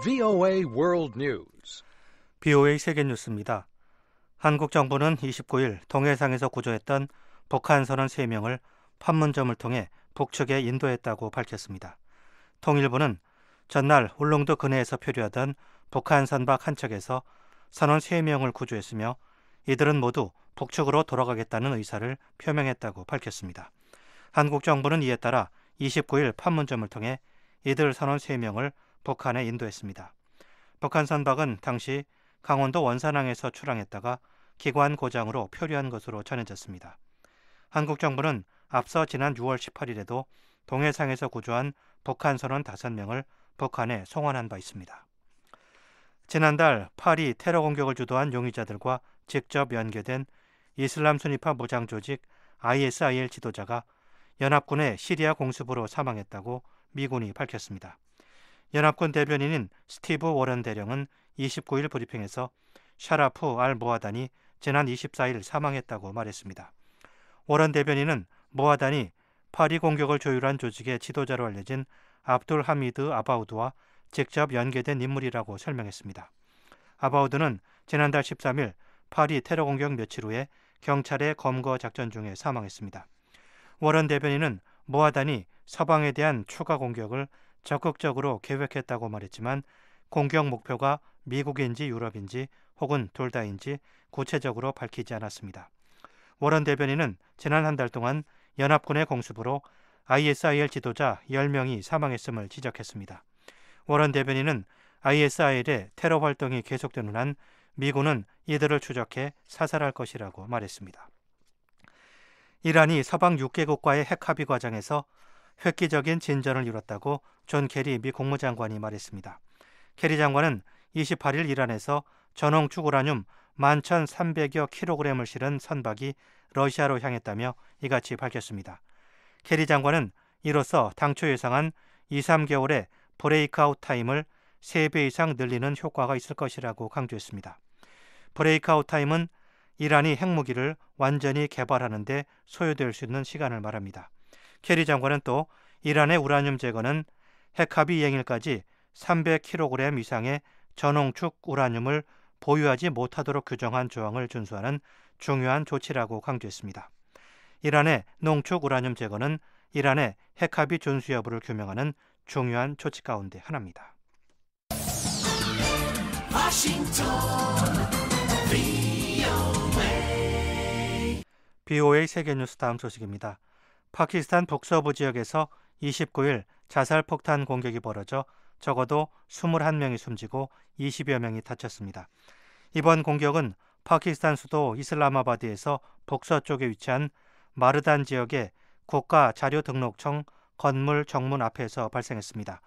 VOA World News. BOA 세계 뉴스입니다. 한국 정부는 29일 동해상에서 구조했던 북한 선원 3명을 판문점을 통해 북측에 인도했다고 밝혔습니다. 통일부는 전날 울릉도 근해에서 표류하던 북한 선박 한 척에서 선원 3명을 구조했으며 이들은 모두 북측으로 돌아가겠다는 의사를 표명했다고 밝혔습니다. 한국 정부는 이에 따라 29일 판문점을 통해 이들 선원 3명을 북한에 인도했습니다. 북한 선박은 당시 강원도 원산항에서 출항했다가 기관 고장으로 표류한 것으로 전해졌습니다. 한국 정부는 앞서 지난 6월 18일에도 동해상에서 구조한 북한 선원 5명을 북한에 송환한 바 있습니다. 지난달 파리 테러 공격을 주도한 용의자들과 직접 연계된 이슬람 순위파 무장 조직 ISIL 지도자가 연합군의 시리아 공습으로 사망했다고 미군이 밝혔습니다. 연합군 대변인인 스티브 워런 대령은 29일 브리핑에서 샤라프 알 모하단이 지난 24일 사망했다고 말했습니다. 워런 대변인은 모하단이 파리 공격을 조율한 조직의 지도자로 알려진 압둘 하미드 아바우드와 직접 연계된 인물이라고 설명했습니다. 아바우드는 지난달 13일 파리 테러 공격 며칠 후에 경찰의 검거 작전 중에 사망했습니다. 워런 대변인은 모하단이 서방에 대한 추가 공격을 적극적으로 계획했다고 말했지만 공격 목표가 미국인지 유럽인지 혹은 둘 다인지 구체적으로 밝히지 않았습니다. 워런 대변인은 지난 한 달 동안 연합군의 공습으로 ISIL 지도자 10명이 사망했음을 지적했습니다. 워런 대변인은 ISIL의 테러 활동이 계속되는 한 미군은 이들을 추적해 사살할 것이라고 말했습니다. 이란이 서방 6개국과의 핵 합의 과정에서 획기적인 진전을 이뤘다고 존 케리 미 국무장관이 말했습니다. 케리 장관은 28일 이란에서 전홍축 우라늄 11,300여 킬로그램을 실은 선박이 러시아로 향했다며 이같이 밝혔습니다. 케리 장관은 이로써 당초 예상한 2, 3개월의 브레이크아웃 타임을 3배 이상 늘리는 효과가 있을 것이라고 강조했습니다. 브레이크아웃 타임은 이란이 핵무기를 완전히 개발하는데 소요될 수 있는 시간을 말합니다. 캐리 장관은 또 이란의 우라늄 제거는 핵합의 이행일까지 300kg 이상의 전홍축 우라늄을 보유하지 못하도록 규정한 조항을 준수하는 중요한 조치라고 강조했습니다. 이란의 농축 우라늄 제거는 이란의 핵합의 준수 여부를 규명하는 중요한 조치 가운데 하나입니다. BOA 세계뉴스 다음 소식입니다. 파키스탄 북서부 지역에서 29일 자살 폭탄 공격이 벌어져 적어도 21명이 숨지고 20여 명이 다쳤습니다. 이번 공격은 파키스탄 수도 이슬라마바드에서 북서쪽에 위치한 마르단 지역의 국가 자료 등록청 건물 정문 앞에서 발생했습니다.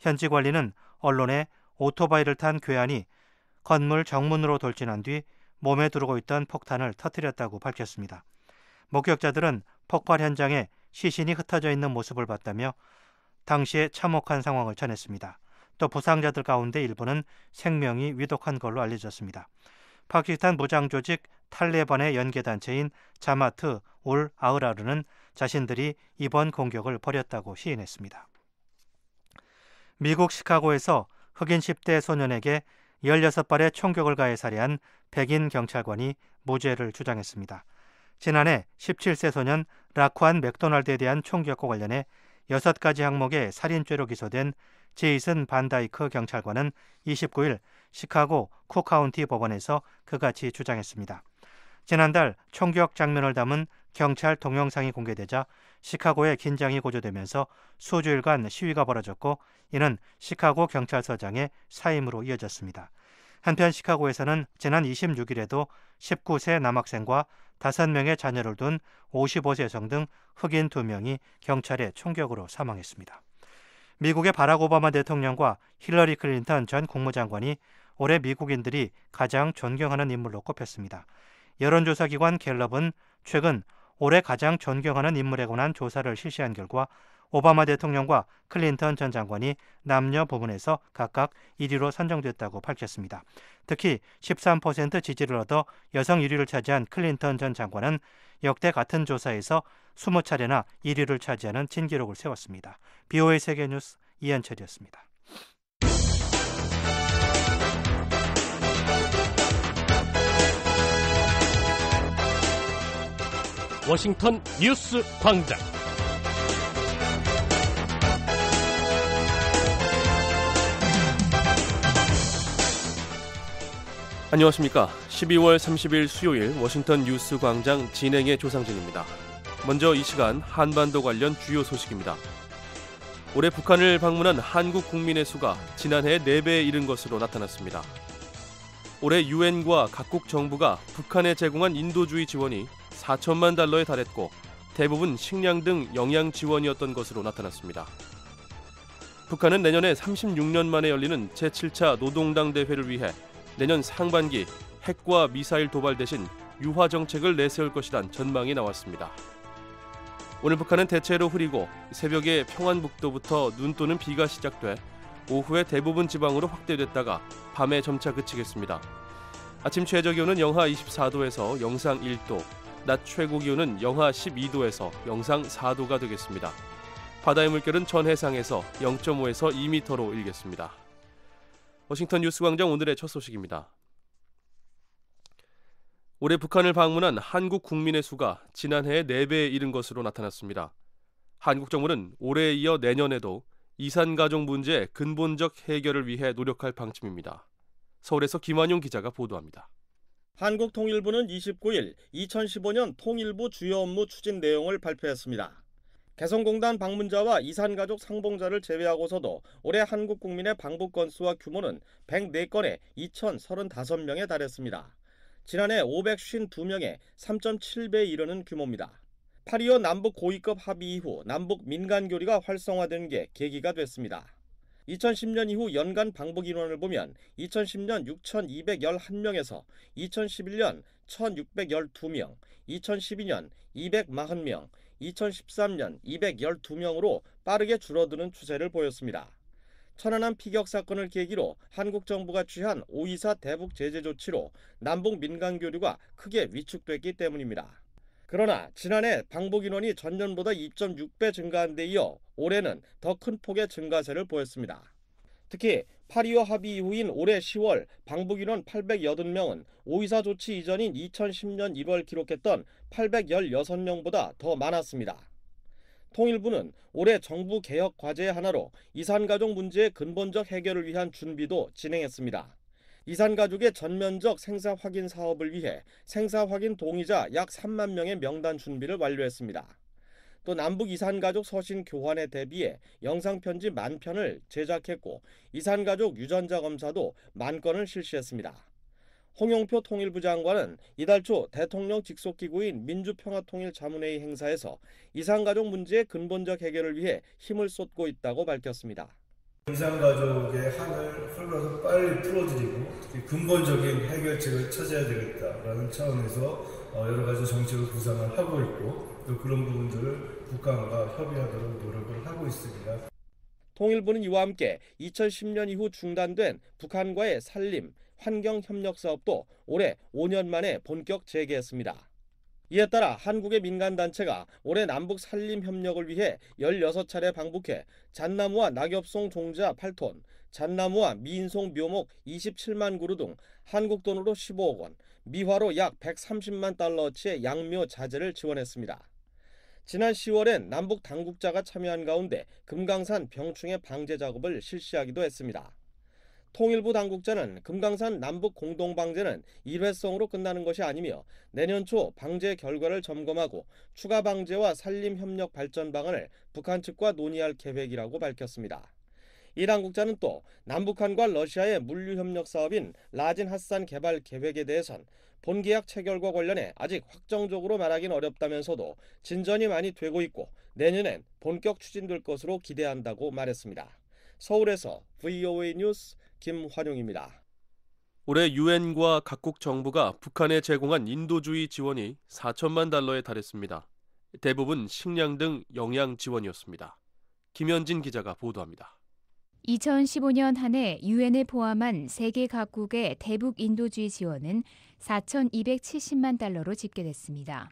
현지 관리는 언론에 오토바이를 탄 괴한이 건물 정문으로 돌진한 뒤 몸에 두르고 있던 폭탄을 터뜨렸다고 밝혔습니다. 목격자들은 폭발 현장에 시신이 흩어져 있는 모습을 봤다며 당시의 참혹한 상황을 전했습니다. 또 부상자들 가운데 일부는 생명이 위독한 걸로 알려졌습니다. 파키스탄 무장 조직 탈레반의 연계 단체인 자마트 울 아흐라르는 자신들이 이번 공격을 벌였다고 시인했습니다. 미국 시카고에서 흑인 10대 소년에게 16발의 총격을 가해 살해한 백인 경찰관이 무죄를 주장했습니다. 지난해 17세 소년 라쿠안 맥도날드에 대한 총격과 관련해 6가지 항목의 살인죄로 기소된 제이슨 반다이크 경찰관은 29일 시카고 쿠카운티 법원에서 그같이 주장했습니다. 지난달 총격 장면을 담은 경찰 동영상이 공개되자 시카고의 긴장이 고조되면서 수주일간 시위가 벌어졌고 이는 시카고 경찰서장의 사임으로 이어졌습니다. 한편 시카고에서는 지난 26일에도 19세 남학생과 5명의 자녀를 둔 55세 여성 등 흑인 2명이 경찰의 총격으로 사망했습니다. 미국의 바락 오바마 대통령과 힐러리 클린턴 전 국무장관이 올해 미국인들이 가장 존경하는 인물로 꼽혔습니다. 여론조사기관 갤럽은 최근 올해 가장 존경하는 인물에 관한 조사를 실시한 결과 오바마 대통령과 클린턴 전 장관이 남녀 부분에서 각각 1위로 선정됐다고 밝혔습니다. 특히 13% 지지를 얻어 여성 1위를 차지한 클린턴 전 장관은 역대 같은 조사에서 20차례나 1위를 차지하는 진기록을 세웠습니다. BOA 세계뉴스 이현철이었습니다. 워싱턴 뉴스 광장 안녕하십니까. 12월 30일 수요일 워싱턴 뉴스 광장 진행의 조상진입니다. 먼저 이 시간 한반도 관련 주요 소식입니다. 올해 북한을 방문한 한국 국민의 수가 지난해 4배에 이른 것으로 나타났습니다. 올해 유엔과 각국 정부가 북한에 제공한 인도주의 지원이 4천만 달러에 달했고 대부분 식량 등 영양 지원이었던 것으로 나타났습니다. 북한은 내년에 36년 만에 열리는 제7차 노동당 대회를 위해 내년 상반기 핵과 미사일 도발 대신 유화 정책을 내세울 것이란 전망이 나왔습니다. 오늘 북한은 대체로 흐리고 새벽에 평안북도부터 눈 또는 비가 시작돼 오후에 대부분 지방으로 확대됐다가 밤에 점차 그치겠습니다. 아침 최저 기온은 영하 24도에서 영상 1도, 낮 최고 기온은 영하 12도에서 영상 4도가 되겠습니다. 바다의 물결은 전 해상에서 0.5에서 2m로 일겠습니다. 워싱턴 뉴스광장 오늘의 첫 소식입니다. 올해 북한을 방문한 한국 국민의 수가 지난해의 4배에 이른 것으로 나타났습니다. 한국 정부는 올해에 이어 내년에도 이산 가족 문제 근본적 해결을 위해 노력할 방침입니다. 서울에서 김환용 기자가 보도합니다. 한국통일부는 29일 2015년 통일부 주요 업무 추진 내용을 발표했습니다. 개성공단 방문자와 이산가족 상봉자를 제외하고서도 올해 한국 국민의 방북 건수와 규모는 104건에 2,035명에 달했습니다. 지난해 552명에 3.7배에 이르는 규모입니다. 8.25 남북 고위급 합의 이후 남북 민간 교리가 활성화된 게 계기가 됐습니다. 2010년 이후 연간 방북 인원을 보면 2010년 6,211명에서 2011년 1,612명, 2012년 2 0 0만명 2013년 212명으로 빠르게 줄어드는 추세를 보였습니다. 천안함 피격 사건을 계기로 한국 정부가 취한 오이사 대북 제재 조치로 남북 민간 교류가 크게 위축됐기 때문입니다. 그러나 지난해 방북 인원이 전년보다 2.6배 증가한 데 이어 올해는 더 큰 폭의 증가세를 보였습니다. 특히 파리오 합의 이후인 올해 10월 방북 인원 880명은 오이사 조치 이전인 2010년 1월 기록했던 816명보다 더 많았습니다. 통일부는 올해 정부 개혁 과제의 하나로 이산가족 문제의 근본적 해결을 위한 준비도 진행했습니다. 이산가족의 전면적 생사 확인 사업을 위해 생사 확인 동의자 약 3만 명의 명단 준비를 완료했습니다. 또 남북 이산가족 서신 교환에 대비해 영상편지 만 편을 제작했고 이산가족 유전자 검사도 만 건을 실시했습니다. 홍영표 통일부 장관은 이달 초 대통령 직속기구인 민주평화통일자문회의 행사에서 이산가족 문제의 근본적 해결을 위해 힘을 쏟고 있다고 밝혔습니다. 이산가족의 한을 흘러서 빨리 풀어드리고 근본적인 해결책을 찾아야 되겠다라는 차원에서 어, 여러 가지 정책을 구상을 하고 있고 또 그런 부분들을 국가와 협의하도록 노력을 하고 있습니다. 통일부는 이와 함께 2010년 이후 중단된 북한과의 산림, 환경 협력 사업도 올해 5년 만에 본격 재개했습니다. 이에 따라 한국의 민간단체가 올해 남북 산림 협력을 위해 16차례 방북해 잣나무와 낙엽송 종자 8톤, 잣나무와 미인송 묘목 27만 그루 등 한국 돈으로 15억 원, 미화로 약 130만 달러치의 양묘 자재를 지원했습니다. 지난 10월엔 남북 당국자가 참여한 가운데 금강산 병충해 방제 작업을 실시하기도 했습니다. 통일부 당국자는 금강산 남북 공동 방제는 일회성으로 끝나는 것이 아니며 내년 초 방제 결과를 점검하고 추가 방제와 산림 협력 발전 방안을 북한 측과 논의할 계획이라고 밝혔습니다. 이 당국자는 또 남북한과 러시아의 물류협력 사업인 라진 핫산 개발 계획에 대해선 본 계약 체결과 관련해 아직 확정적으로 말하긴 어렵다면서도 진전이 많이 되고 있고 내년엔 본격 추진될 것으로 기대한다고 말했습니다. 서울에서 VOA 뉴스 김환용입니다. 올해 유엔과 각국 정부가 북한에 제공한 인도주의 지원이 4천만 달러에 달했습니다. 대부분 식량 등 영양 지원이었습니다. 김현진 기자가 보도합니다. 2015년 한해 유엔을 포함한 세계 각국의 대북 인도주의 지원은 4,270만 달러로 집계됐습니다.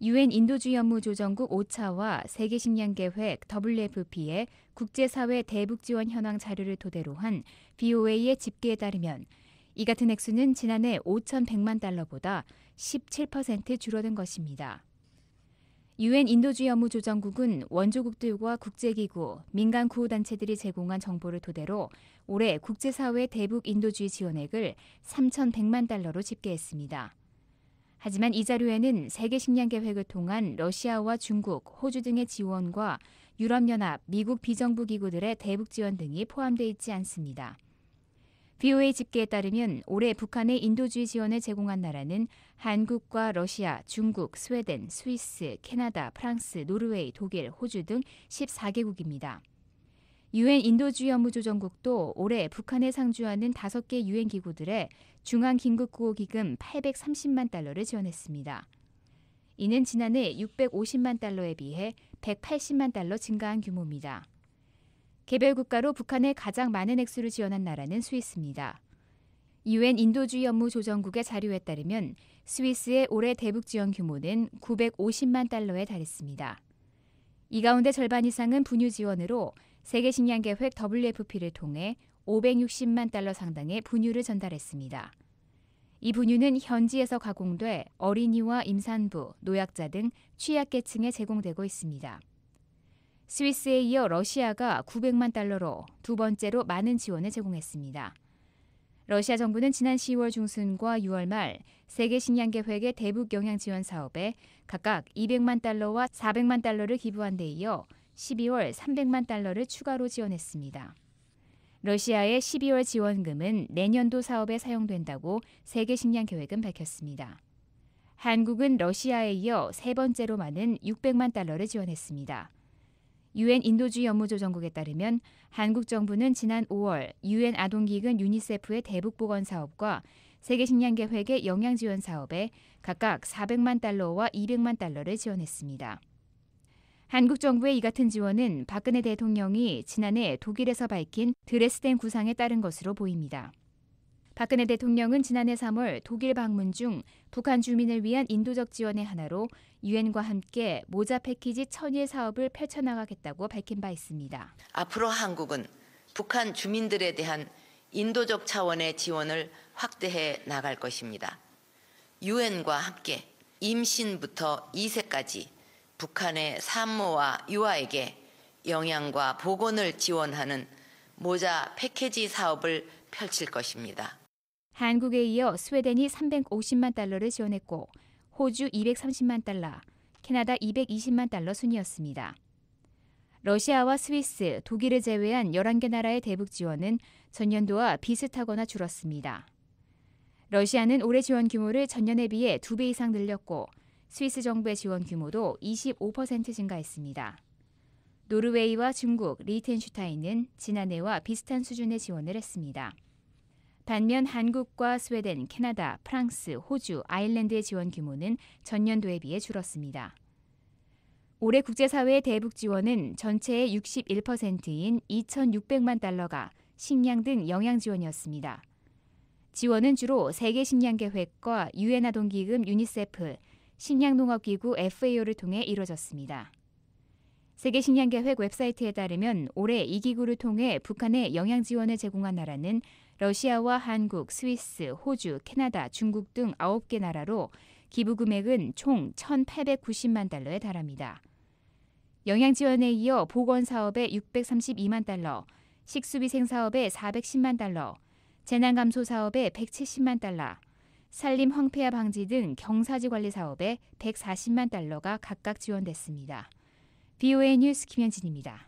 유엔 인도주의 업무 조정국 5차와 세계 식량 계획 WFP의 국제사회 대북 지원 현황 자료를 토대로 한 BOA의 집계에 따르면 이 같은 액수는 지난해 5,100만 달러보다 17% 줄어든 것입니다. 유엔 인도주의 업무 조정국은 원조국들과 국제기구, 민간 구호단체들이 제공한 정보를 토대로 올해 국제사회 대북 인도주의 지원액을 3,100만 달러로 집계했습니다. 하지만 이 자료에는 세계 식량 계획을 통한 러시아와 중국, 호주 등의 지원과 유럽연합, 미국 비정부 기구들의 대북 지원 등이 포함되어 있지 않습니다. BOA 집계에 따르면 올해 북한의 인도주의 지원을 제공한 나라는 한국과 러시아, 중국, 스웨덴, 스위스, 캐나다, 프랑스, 노르웨이, 독일, 호주 등 14개국입니다. 유엔 인도주의 업무조정국도 올해 북한에 상주하는 5개 유엔 기구들에 중앙 긴급 구호 기금 830만 달러를 지원했습니다. 이는 지난해 650만 달러에 비해 180만 달러 증가한 규모입니다. 개별 국가로 북한에 가장 많은 액수를 지원한 나라는 스위스입니다. 유엔 인도주의 업무 조정국의 자료에 따르면 스위스의 올해 대북 지원 규모는 950만 달러에 달했습니다. 이 가운데 절반 이상은 분유 지원으로 세계 식량 계획 WFP를 통해 560만 달러 상당의 분유를 전달했습니다. 이 분유는 현지에서 가공돼 어린이와 임산부, 노약자 등 취약계층에 제공되고 있습니다. 스위스에 이어 러시아가 900만 달러로 두 번째로 많은 지원을 제공했습니다. 러시아 정부는 지난 10월 중순과 6월 말 세계 식량 계획의 대북 영향 지원 사업에 각각 200만 달러와 400만 달러를 기부한 데 이어 12월 300만 달러를 추가로 지원했습니다. 러시아의 12월 지원금은 내년도 사업에 사용된다고 세계 식량 계획은 밝혔습니다. 한국은 러시아에 이어 세 번째로 많은 600만 달러를 지원했습니다. 유엔 인도주의 업무조정국에 따르면 한국 정부는 지난 5월 유엔 아동기금 유니세프의 대북 보건 사업과 세계식량계획의 영양 지원 사업에 각각 400만 달러와 200만 달러를 지원했습니다. 한국 정부의 이 같은 지원은 박근혜 대통령이 지난해 독일에서 밝힌 드레스덴 구상에 따른 것으로 보입니다. 박근혜 대통령은 지난해 3월 독일 방문 중 북한 주민을 위한 인도적 지원의 하나로 유엔과 함께 모자 패키지 천일 사업을 펼쳐나가겠다고 밝힌 바 있습니다. 앞으로 한국은 북한 주민들에 대한 인도적 차원의 지원을 확대해 나갈 것입니다. 유엔과 함께 임신부터 2세까지 북한의 산모와 유아에게 영양과 보건을 지원하는 모자 패키지 사업을 펼칠 것입니다. 한국에 이어 스웨덴이 350만 달러를 지원했고 호주 230만 달러, 캐나다 220만 달러 순이었습니다. 러시아와 스위스, 독일을 제외한 11개 나라의 대북 지원은 전년도와 비슷하거나 줄었습니다. 러시아는 올해 지원 규모를 전년에 비해 2배 이상 늘렸고 스위스 정부의 지원 규모도 25% 증가했습니다. 노르웨이와 중국, 리텐슈타인은 지난해와 비슷한 수준의 지원을 했습니다. 반면 한국과 스웨덴, 캐나다, 프랑스, 호주, 아일랜드의 지원 규모는 전년도에 비해 줄었습니다. 올해 국제사회 대북 지원은 전체의 61%인 2,600만 달러가 식량 등 영양 지원이었습니다. 지원은 주로 세계 식량 계획과 유엔 아동기금 유니세프, 식량농업기구 FAO를 통해 이뤄졌습니다. 세계식량계획 웹사이트에 따르면 올해 이 기구를 통해 북한에 영양 지원을 제공한 나라는 러시아와 한국, 스위스, 호주, 캐나다, 중국 등 9개 나라로 기부 금액은 총 1,890만 달러에 달합니다. 영양 지원에 이어 보건 사업에 632만 달러, 식수위생 사업에 410만 달러, 재난 감소 사업에 170만 달러, 산림 황폐화 방지 등 경사지 관리 사업에 140만 달러가 각각 지원됐습니다. BOA 뉴스 김현진입니다.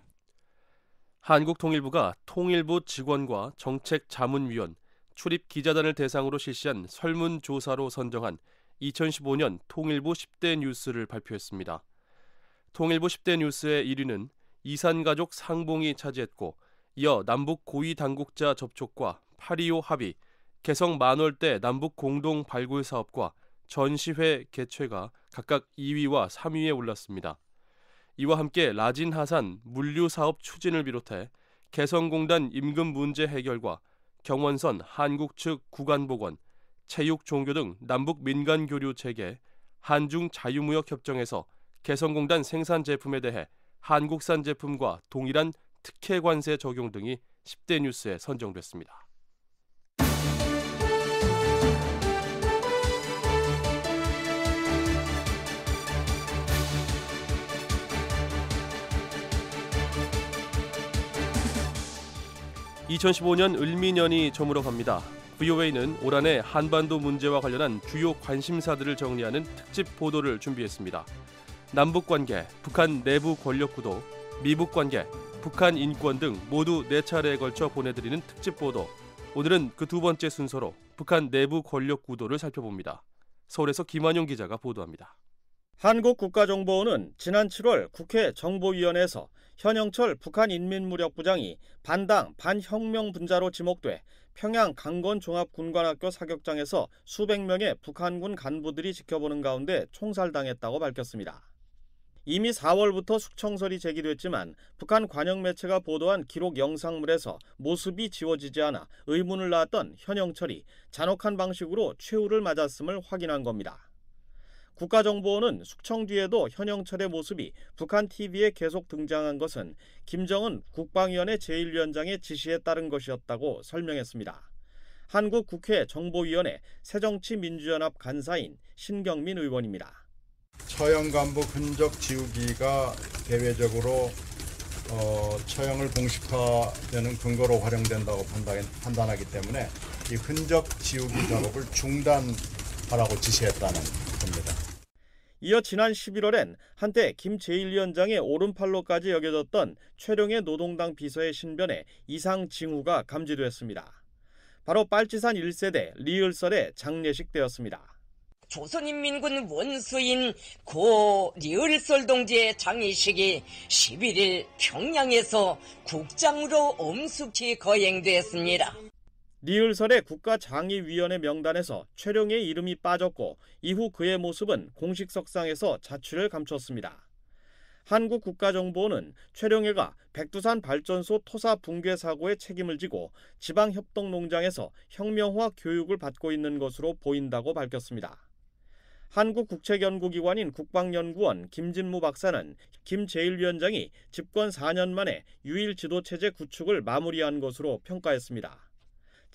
한국통일부가 통일부 직원과 정책자문위원, 출입 기자단을 대상으로 실시한 설문조사로 선정한 2015년 통일부 10대 뉴스를 발표했습니다. 통일부 10대 뉴스의 1위는 이산가족 상봉이 차지했고 이어 남북 고위 당국자 접촉과 파리오 합의, 개성 만월대 남북 공동 발굴 사업과 전시회 개최가 각각 2위와 3위에 올랐습니다. 이와 함께 라진 하산 물류 사업 추진을 비롯해 개성공단 임금 문제 해결과 경원선 한국 측 구간 복원, 체육 종교 등 남북 민간 교류 체계, 한중 자유무역 협정에서 개성공단 생산 제품에 대해 한국산 제품과 동일한 특혜 관세 적용 등이 10대 뉴스에 선정됐습니다. 2015년 을미년이 저물어갑니다. VOA는 올 한해 한반도 문제와 관련한 주요 관심사들을 정리하는 특집 보도를 준비했습니다. 남북 관계, 북한 내부 권력 구도, 미북 관계, 북한 인권 등 모두 네 차례에 걸쳐 보내드리는 특집 보도. 오늘은 그 두 번째 순서로 북한 내부 권력 구도를 살펴봅니다. 서울에서 김한용 기자가 보도합니다. 한국국가정보원은 지난 7월 국회 정보위원회에서 현영철 북한 인민무력부장이 반당 반혁명 분자로 지목돼 평양 강건 종합군관학교 사격장에서 수백 명의 북한군 간부들이 지켜보는 가운데 총살당했다고 밝혔습니다. 이미 4월부터 숙청설이 제기됐지만 북한 관영 매체가 보도한 기록 영상물에서 모습이 지워지지 않아 의문을 낳았던 현영철이 잔혹한 방식으로 최후를 맞았음을 확인한 겁니다. 국가정보원은 숙청 뒤에도 현영철의 모습이 북한 TV에 계속 등장한 것은 김정은 국방위원회 제1위원장의 지시에 따른 것이었다고 설명했습니다. 한국 국회 정보위원회 새정치민주연합 간사인 신경민 의원입니다. 처형 간부 흔적 지우기가 대외적으로 어, 처형을 공식화되는 근거로 활용된다고 판단, 판단하기 때문에 이 흔적 지우기 작업을 중단하라고 지시했다는 겁니다. 이어 지난 11월엔 한때 김재일위원장의 오른팔로까지 여겨졌던 최룡의 노동당 비서의 신변에 이상 징후가 감지됐습니다. 바로 빨치산 1세대 리을설의 장례식되었습니다. 조선인민군 원수인 고 리을설 동지의 장례식이 11일 평양에서 국장으로 엄숙히 거행되었습니다. 리을설의 국가장의위원회 명단에서 최룡의 이름이 빠졌고 이후 그의 모습은 공식석상에서 자취를 감췄습니다. 한국국가정보원은 최룡해가 백두산 발전소 토사 붕괴 사고에 책임을 지고 지방협동농장에서 혁명화 교육을 받고 있는 것으로 보인다고 밝혔습니다. 한국국책연구기관인 국방연구원 김진무 박사는 김재일위원장이 집권 4년 만에 유일 지도체제 구축을 마무리한 것으로 평가했습니다.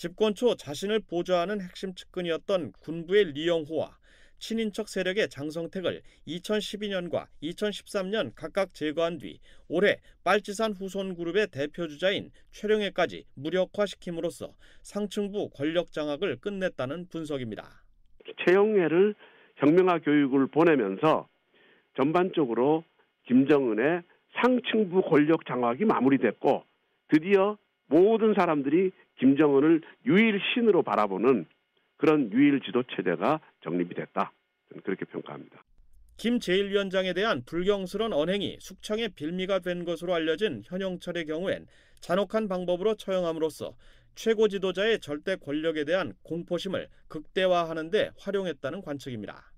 집권 초 자신을 보좌하는 핵심 측근이었던 군부의 리영호와 친인척 세력의 장성택을 2012년과 2013년 각각 제거한 뒤 올해 빨치산 후손그룹의 대표주자인 최룡해까지 무력화시킴으로써 상층부 권력 장악을 끝냈다는 분석입니다. 최영해를 혁명화 교육을 보내면서 전반적으로 김정은의 상층부 권력 장악이 마무리됐고 드디어 모든 사람들이 김정은을 유일 신으로 바라보는 그런 유일 지도 체제가 정립이 됐다. 저는 그렇게 평가합니다. 김제일위원장에 대한 불경스런 언행이 숙청의 빌미가 된 것으로 알려진 현영철의 경우엔 잔혹한 방법으로 처형함으로써 최고 지도자의 절대 권력에 대한 공포심을 극대화하는 데 활용했다는 관측입니다.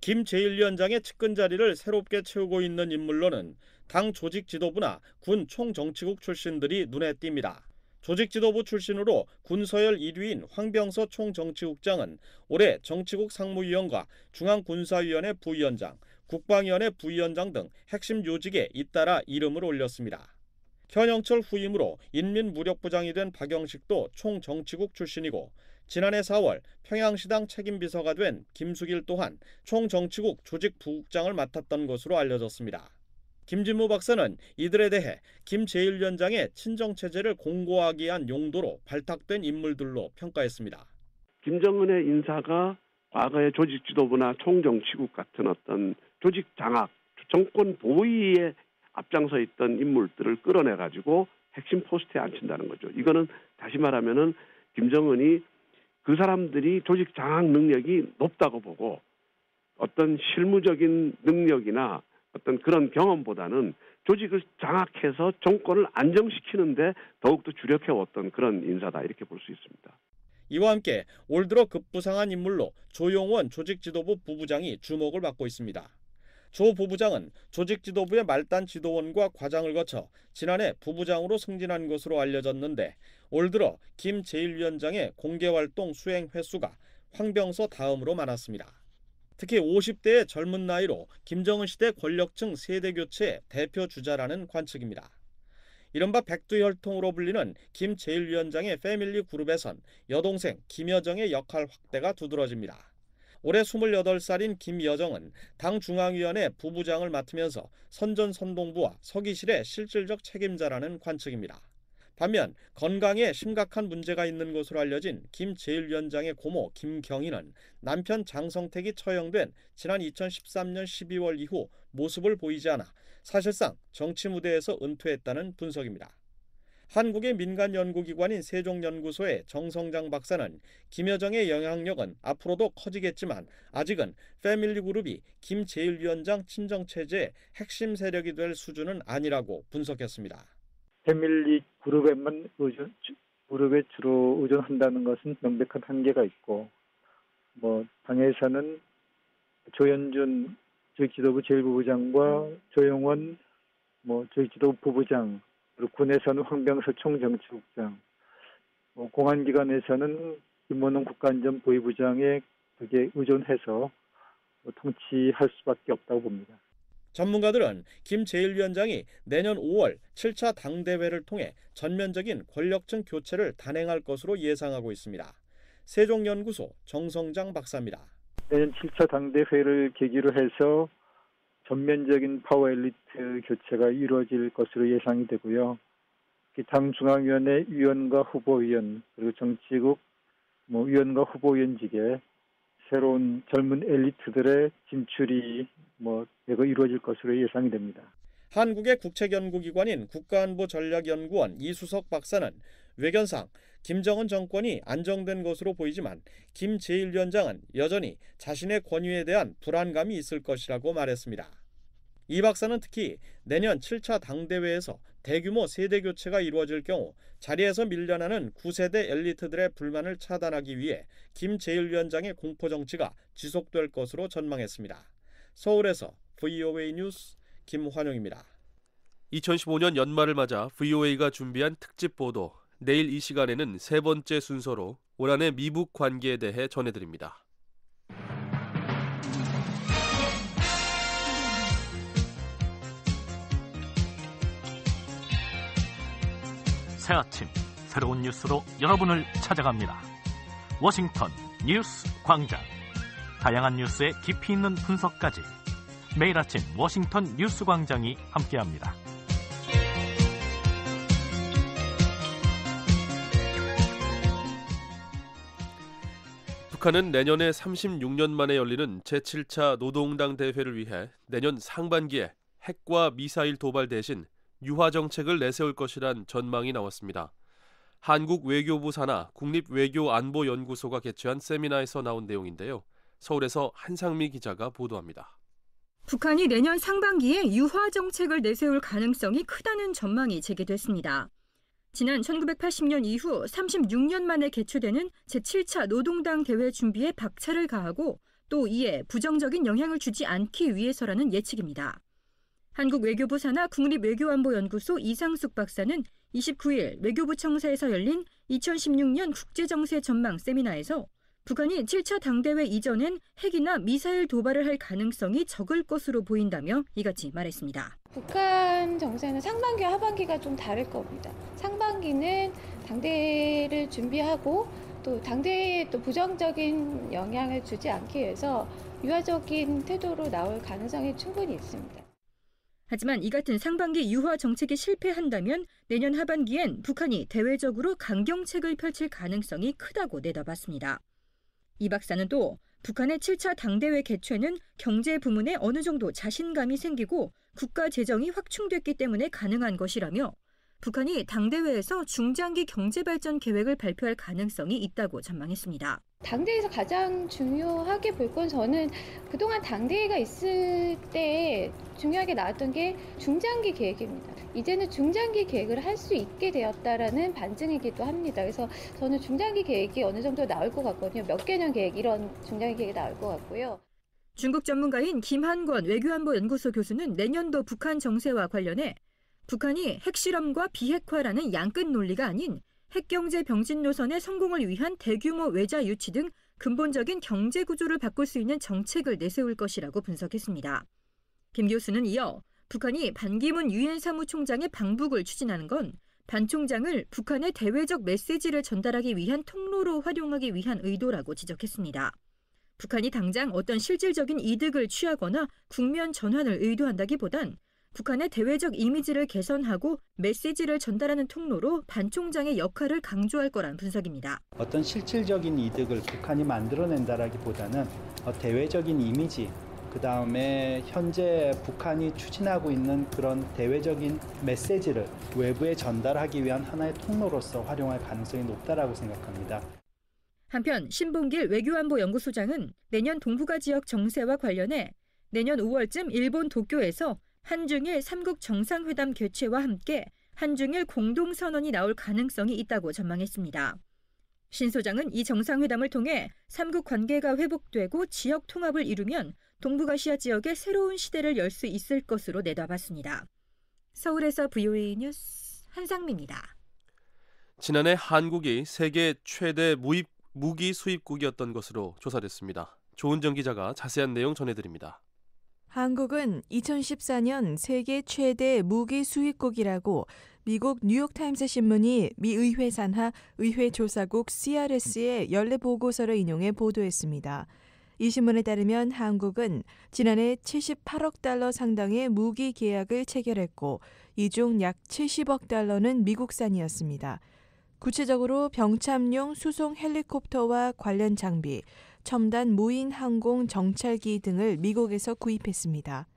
김제일위원장의 측근 자리를 새롭게 채우고 있는 인물로는 당 조직 지도부나 군 총정치국 출신들이 눈에 띕니다. 조직 지도부 출신으로 군서열 1위인 황병서 총정치국장은 올해 정치국 상무위원과 중앙군사위원회 부위원장, 국방위원회 부위원장 등 핵심 요직에 잇따라 이름을 올렸습니다. 현영철 후임으로 인민무력부장이 된 박영식도 총정치국 출신이고 지난해 4월 평양시당 책임비서가 된김숙일 또한 총정치국 조직부국장을 맡았던 것으로 알려졌습니다. 김진무 박사는 이들에 대해 김재일위원장의 친정체제를 공고하기 위한 용도로 발탁된 인물들로 평가했습니다. 김정은의 인사가 과거의 조직 지도부나 총정치국 같은 어떤 조직 장악, 정권 보위에 앞장서 있던 인물들을 끌어내 가지고 핵심 포스트에 앉힌다는 거죠. 이거는 다시 말하면은 김정은이 그 사람들이 조직 장악 능력이 높다고 보고 어떤 실무적인 능력이나 어떤 그런 경험보다는 조직을 장악해서 정권을 안정시키는데 더욱더 주력해왔던 그런 인사다 이렇게 볼 수 있습니다. 이와 함께 올 들어 급부상한 인물로 조용원 조직지도부 부부장이 주목을 받고 있습니다. 조 부부장은 조직지도부의 말단 지도원과 과장을 거쳐 지난해 부부장으로 승진한 것으로 알려졌는데 올 들어 김재일위원장의 공개활동 수행 횟수가 황병서 다음으로 많았습니다. 특히 50대의 젊은 나이로 김정은 시대 권력층 세대교체 대표 주자라는 관측입니다. 이른바 백두혈통으로 불리는 김제일위원장의 패밀리 그룹에선 여동생 김여정의 역할 확대가 두드러집니다. 올해 28살인 김여정은 당 중앙위원회 부부장을 맡으면서 선전선동부와 서기실의 실질적 책임자라는 관측입니다. 반면 건강에 심각한 문제가 있는 것으로 알려진 김재일위원장의 고모 김경희는 남편 장성택이 처형된 지난 2013년 12월 이후 모습을 보이지 않아 사실상 정치 무대에서 은퇴했다는 분석입니다. 한국의 민간 연구기관인 세종연구소의 정성장 박사는 김여정의 영향력은 앞으로도 커지겠지만 아직은 패밀리 그룹이 김재일위원장 친정체제의 핵심 세력이 될 수준은 아니라고 분석했습니다. 패밀리 그룹에만 의존, 그룹에 주로 의존한다는 것은 명백한 한계가 있고, 뭐, 당에서는 조현준 저희 지도부 제1부부장과 음. 조영원 뭐 저희 지도부 부부장, 그리고 군에서는 황병서 총정치국장, 뭐 공안기관에서는 김원웅 국간안전보위부장에 그게 의존해서 뭐 통치할 수밖에 없다고 봅니다. 전문가들은 김재일위원장이 내년 5월 7차 당대회를 통해 전면적인 권력층 교체를 단행할 것으로 예상하고 있습니다. 세종연구소 정성장 박사입니다. 내년 7차 당대회를 계기로 해서 전면적인 파워 엘리트 교체가 이루어질 것으로 예상이 되고요. 당 중앙위원회 위원과 후보위원 그리고 정치국 뭐 위원과 후보위원직에 새로운 젊은 엘리트들의 진출이 뭐 대거 이루어질 것으로 예상이 됩니다. 한국의 국책연구기관인 국가안보전략연구원 이수석 박사는 외견상 김정은 정권이 안정된 것으로 보이지만 김재일위원장은 여전히 자신의 권위에 대한 불안감이 있을 것이라고 말했습니다. 이 박사는 특히 내년 7차 당대회에서 대규모 세대 교체가 이루어질 경우 자리에서 밀려나는 9세대 엘리트들의 불만을 차단하기 위해 김재일위원장의 공포정치가 지속될 것으로 전망했습니다. 서울에서 VOA 뉴스 김환영입니다. 2015년 연말을 맞아 VOA가 준비한 특집 보도 내일 이 시간에는 세 번째 순서로 올한해 미북 관계에 대해 전해드립니다. 새 아침 새로운 뉴스로 여러분을 찾아갑니다. 워싱턴 뉴스 광장. 다양한 뉴스의 깊이 있는 분석까지 매일 아침 워싱턴 뉴스 광장이 함께합니다. 북한은 내년에 36년 만에 열리는 제7차 노동당 대회를 위해 내년 상반기에 핵과 미사일 도발 대신 유화 정책을 내세울 것이란 전망이 나왔습니다. 한국 외교부 산하 국립외교안보연구소가 개최한 세미나에서 나온 내용인데요. 서울에서 한상미 기자가 보도합니다. 북한이 내년 상반기에 유화 정책을 내세울 가능성이 크다는 전망이 제기됐습니다. 지난 1980년 이후 36년 만에 개최되는 제7차 노동당 대회 준비에 박차를 가하고 또 이에 부정적인 영향을 주지 않기 위해서라는 예측입니다. 한국 외교부 산하 국립외교안보연구소 이상숙 박사는 29일 외교부 청사에서 열린 2016년 국제정세 전망 세미나에서 북한이 7차 당대회 이전엔 핵이나 미사일 도발을 할 가능성이 적을 것으로 보인다며 이같이 말했습니다. 북한 정세는 상반기와 하반기가 좀 다를 겁니다. 상반기는 당대를 준비하고 또 당대에 또 부정적인 영향을 주지 않기 위해서 유화적인 태도로 나올 가능성이 충분히 있습니다. 하지만 이 같은 상반기 유화 정책이 실패한다면 내년 하반기엔 북한이 대외적으로 강경책을 펼칠 가능성이 크다고 내다봤습니다. 이 박사는 또 북한의 7차 당대회 개최는 경제 부문에 어느 정도 자신감이 생기고 국가 재정이 확충됐기 때문에 가능한 것이라며 북한이 당대회에서 중장기 경제발전 계획을 발표할 가능성이 있다고 전망했습니다. 당대에서 가장 중요하게 볼 건 저는 그동안 당대회가 있을 때 중요하게 나왔던 게 중장기 계획입니다. 이제는 중장기 계획을 할 수 있게 되었다라는 반증이기도 합니다. 그래서 저는 중장기 계획이 어느 정도 나올 것 같거든요. 몇 개년 계획 이런 중장기 계획이 나올 것 같고요. 중국 전문가인 김한권 외교안보연구소 교수는 내년도 북한 정세와 관련해 북한이 핵실험과 비핵화라는 양끝 논리가 아닌 핵경제 병진 노선의 성공을 위한 대규모 외자 유치 등 근본적인 경제 구조를 바꿀 수 있는 정책을 내세울 것이라고 분석했습니다. 김 교수는 이어 북한이 반기문 유엔 사무총장의 방북을 추진하는 건반 총장을 북한의 대외적 메시지를 전달하기 위한 통로로 활용하기 위한 의도라고 지적했습니다. 북한이 당장 어떤 실질적인 이득을 취하거나 국면 전환을 의도한다기보단 북한의 대외적 이미지를 개선하고 메시지를 전달하는 통로로 반 총장의 역할을 강조할 거란 분석입니다. 어떤 실질적인 이득을 북한이 만들어낸다라기보다는 어, 대외적인 이미지, 그 다음에 현재 북한이 추진하고 있는 그런 대외적인 메시지를 외부에 전달하기 위한 하나의 통로로서 활용할 가능성이 높다라고 생각합니다. 한편 신봉길 외교안보연구소장은 내년 동북아 지역 정세와 관련해 내년 5월쯤 일본 도쿄에서 한중일 3국 정상회담 개최와 함께 한중일 공동선언이 나올 가능성이 있다고 전망했습니다. 신 소장은 이 정상회담을 통해 3국 관계가 회복되고 지역 통합을 이루면 동북아시아 지역에 새로운 시대를 열 수 있을 것으로 내다봤습니다. 서울에서 VOA 뉴스 한상미입니다. 지난해 한국이 세계 최대 무입, 무기 수입국이었던 것으로 조사됐습니다. 조은정 기자가 자세한 내용 전해드립니다. 한국은 2014년 세계 최대 무기 수입국이라고 미국 뉴욕타임스 신문이 미 의회 산하 의회 조사국 CRS의 연례 보고서를 인용해 보도했습니다. 이 신문에 따르면 한국은 지난해 78억 달러 상당의 무기 계약을 체결했고 이 중 약 70억 달러는 미국산이었습니다. 구체적으로 병참용 수송 헬리콥터와 관련 장비, 첨단 무인 항공 정찰기 등을 미국에서 구입했습니다.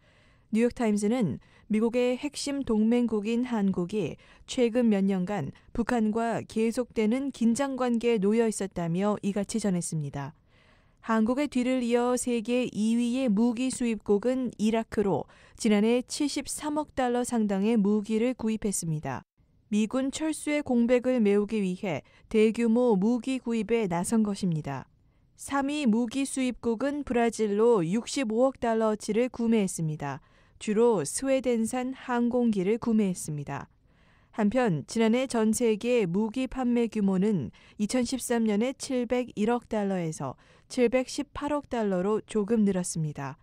뉴욕타임스는 미국의 핵심 동맹국인 한국이 최근 몇 년간 북한과 계속되는 긴장 관계에 놓여 있었다며 이같이 전했습니다. 한국의 뒤를 이어 세계 2위의 무기 수입국은 이라크로 지난해 73억 달러 상당의 무기를 구입했습니다. 미군 철수의 공백을 메우기 위해 대규모 무기 구입에 나선 것입니다. 3위 무기 수입국은 브라질로 65억 달러치를 구매했습니다. 주로 스웨덴산 항공기를 구매했습니다. 한편 지난해 전 세계 무기 판매 규모는 2013년에 701억 달러에서 718억 달러로 조금 늘었습니다.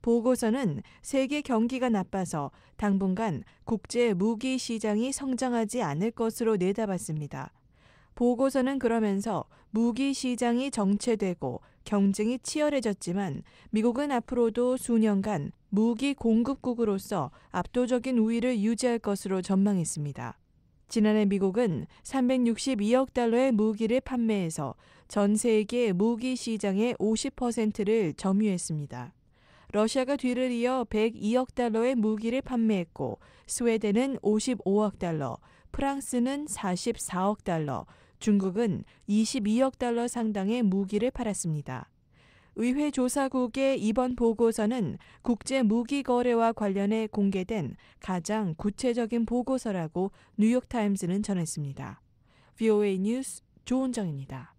보고서는 세계 경기가 나빠서 당분간 국제 무기 시장이 성장하지 않을 것으로 내다봤습니다. 보고서는 그러면서 무기 시장이 정체되고 경쟁이 치열해졌지만 미국은 앞으로도 수년간 무기 공급국으로서 압도적인 우위를 유지할 것으로 전망했습니다. 지난해 미국은 362억 달러의 무기를 판매해서 전 세계 무기 시장의 50%를 점유했습니다. 러시아가 뒤를 이어 102억 달러의 무기를 판매했고 스웨덴은 55억 달러, 프랑스는 44억 달러, 중국은 22억 달러 상당의 무기를 팔았습니다. 의회 조사국의 이번 보고서는 국제 무기 거래와 관련해 공개된 가장 구체적인 보고서라고 뉴욕타임스는 전했습니다. VOA 뉴스 조은정입니다.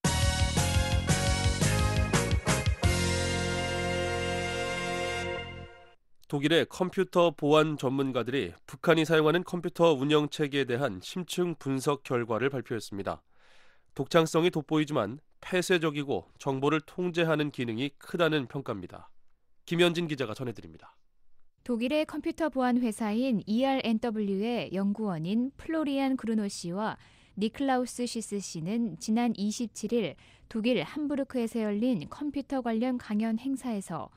독일의 컴퓨터 보안 전문가들이 북한이 사용하는 컴퓨터 운영 체계에 대한 심층 분석 결과를 발표했습니다. 독창성이 돋보이지만 폐쇄적이고 정보를 통제하는 기능이 크다는 평가입니다. 김현진 기자가 전해드립니다. 독일의 컴퓨터 보안 회사인 ERNW의 연구원인 플로리안 그루노 씨와 니클라우스 시스 씨는 지난 27일 독일 함부르크에서 열린 컴퓨터 관련 강연 행사에서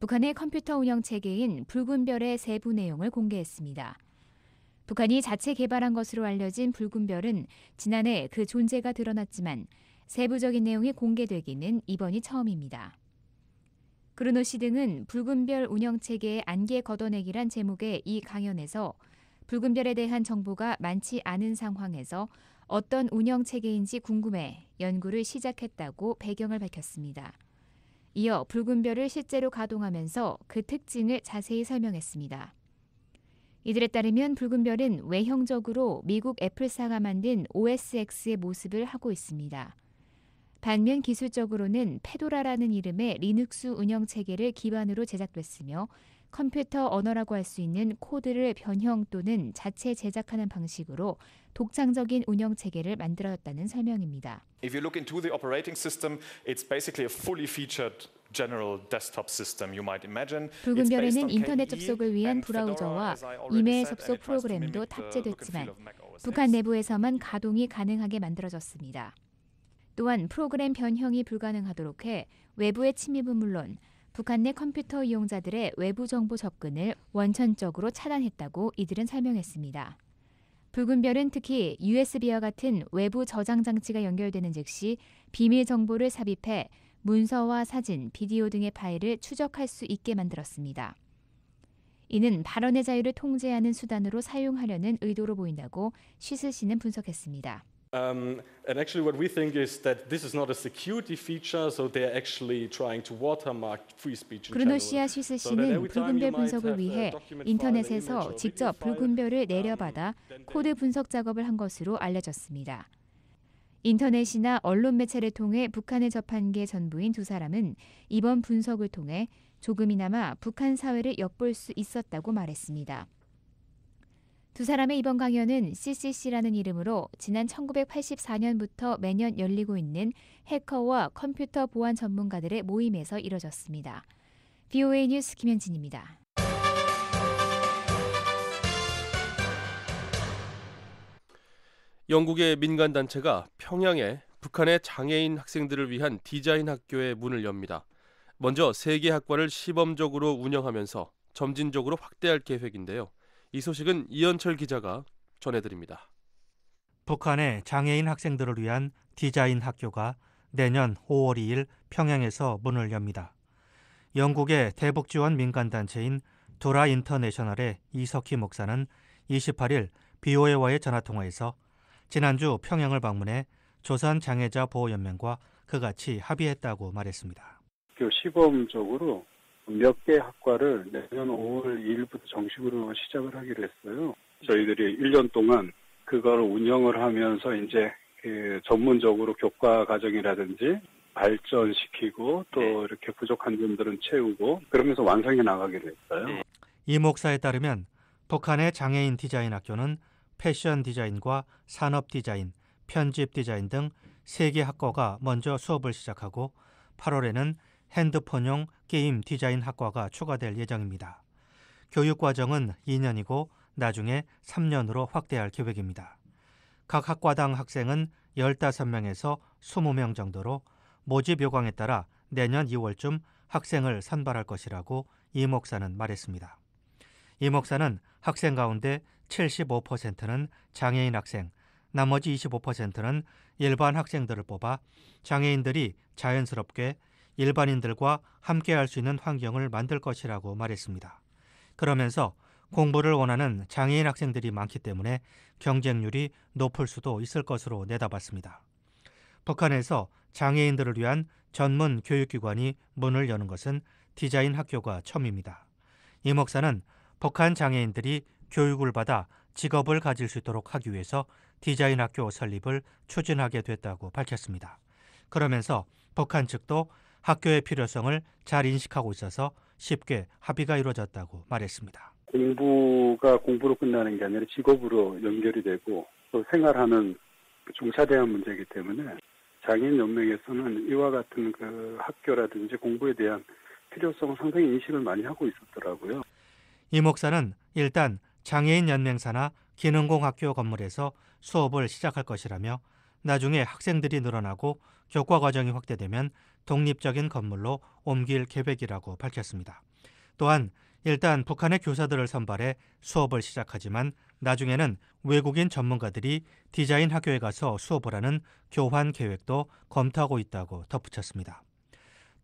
북한의 컴퓨터 운영 체계인 붉은별의 세부 내용을 공개했습니다. 북한이 자체 개발한 것으로 알려진 붉은 별은 지난해 그 존재가 드러났지만 세부적인 내용이 공개되기는 이번이 처음입니다. 그루노 씨 등은 붉은별 운영체계의 안개 걷어내기란 제목의 이 강연에서 붉은별에 대한 정보가 많지 않은 상황에서 어떤 운영체계인지 궁금해 연구를 시작했다고 배경을 밝혔습니다. 이어 붉은별을 실제로 가동하면서 그 특징을 자세히 설명했습니다. 이들에 따르면 붉은별은 외형적으로 미국 애플사가 만든 OSX의 모습을 하고 있습니다. 반면 기술적으로는 페도라라는 이름의 리눅스 운영 체계를 기반으로 제작됐으며 컴퓨터 언어라고 할 수 있는 코드를 변형 또는 자체 제작하는 방식으로 독창적인 운영 체계를 만들었다는 설명입니다. If you look into the operating system, it's basically a fully featured 붉은 별에는 인터넷 e 접속을 위한 브라우저와 이메일 접속 프로그램도 uh, 탑재됐지만 북한 내부에서만 가동이 가능하게 만들어졌습니다. 또한 프로그램 변형이 불가능하도록 해 외부의 침입은 물론 북한 내 컴퓨터 이용자들의 외부 정보 접근을 원천적으로 차단했다고 이들은 설명했습니다. 붉은 별은 특히 USB와 같은 외부 저장 장치가 연결되는 즉시 비밀 정보를 삽입해 문서와 사진, 비디오 등의 파일을 추적할 수 있게 만들었습니다. 이는 발언의 자유를 통제하는 수단으로 사용하려는 의도로 보인다고 시스 씨는 분석했습니다. Um, and actually, what we think is that this is not a security feature, so they're actually trying to watermark free speech. 그루노시아 시스 씨는 붉은별 분석을 위해 인터넷에서 직접 붉은별을 내려받아 코드 분석 작업을 한 것으로 알려졌습니다. 인터넷이나 언론 매체를 통해 북한에 접한 게 전부인 두 사람은 이번 분석을 통해 조금이나마 북한 사회를 엿볼 수 있었다고 말했습니다. 두 사람의 이번 강연은 CCC라는 이름으로 지난 1984년부터 매년 열리고 있는 해커와 컴퓨터 보안 전문가들의 모임에서 이뤄졌습니다. BOA 뉴스 김현진입니다. 영국의 민간 단체가 평양에 북한의 장애인 학생들을 위한 디자인 학교의 문을 엽니다. 먼저 세개 학과를 시범적으로 운영하면서 점진적으로 확대할 계획인데요. 이 소식은 이현철 기자가 전해드립니다. 북한의 장애인 학생들을 위한 디자인 학교가 내년 5월 2일 평양에서 문을 엽니다. 영국의 대북 지원 민간 단체인 도라 인터내셔널의 이석희 목사는 28일 BOA와의 전화 통화에서 지난주 평양을 방문해 조선 장애자 보호 연맹과 그같이 합의했다고 말했습니다. 그 시범적으로 몇 개 학과를 내년 5월 2일부터 정식으로 시작을 하기로 했어요. 저희들이 1년 동안 그걸 운영을 하면서 이제 그 전문적으로 교과 과정이라든지 발전시키고 또 네. 이렇게 부족한 점들은 채우고 그러면서 완성해 나가기로 했어요. 네. 이 목사에 따르면 북한의 장애인 디자인 학교는 패션 디자인과 산업 디자인, 편집 디자인 등 세 개 학과가 먼저 수업을 시작하고 8월에는 핸드폰용 게임 디자인 학과가 추가될 예정입니다. 교육 과정은 2년이고 나중에 3년으로 확대할 계획입니다. 각 학과당 학생은 15명에서 20명 정도로 모집 요강에 따라 내년 2월쯤 학생을 선발할 것이라고 이 목사는 말했습니다. 이 목사는 학생 가운데 75%는 장애인 학생, 나머지 25%는 일반 학생들을 뽑아 장애인들이 자연스럽게 일반인들과 함께 할 수 있는 환경을 만들 것이라고 말했습니다. 그러면서 공부를 원하는 장애인 학생들이 많기 때문에 경쟁률이 높을 수도 있을 것으로 내다봤습니다. 북한에서 장애인들을 위한 전문 교육기관이 문을 여는 것은 디자인 학교가 처음입니다. 이 목사는 북한 장애인들이 교육을 받아 직업을 가질 수 있도록 하기 위해서 디자인 학교 설립을 추진하게 됐다고 밝혔습니다. 그러면서 북한 측도 학교의 필요성을 잘 인식하고 있어서 쉽게 합의가 이루어졌다고 말했습니다. 공부가 공부로 끝나는 게 아니라 직업으로 연결이 되고 또 생활하는 종사대한 문제이기 때문에 장인 연맹에서는 이와 같은 그 학교라든지 공부에 대한 필요성 상당히 인식을 많이 하고 있었더라고요. 이 목사는 일단 장애인 연맹사나 기능공학교 건물에서 수업을 시작할 것이라며 나중에 학생들이 늘어나고 교과 과정이 확대되면 독립적인 건물로 옮길 계획이라고 밝혔습니다. 또한 일단 북한의 교사들을 선발해 수업을 시작하지만 나중에는 외국인 전문가들이 디자인 학교에 가서 수업을 하는 교환 계획도 검토하고 있다고 덧붙였습니다.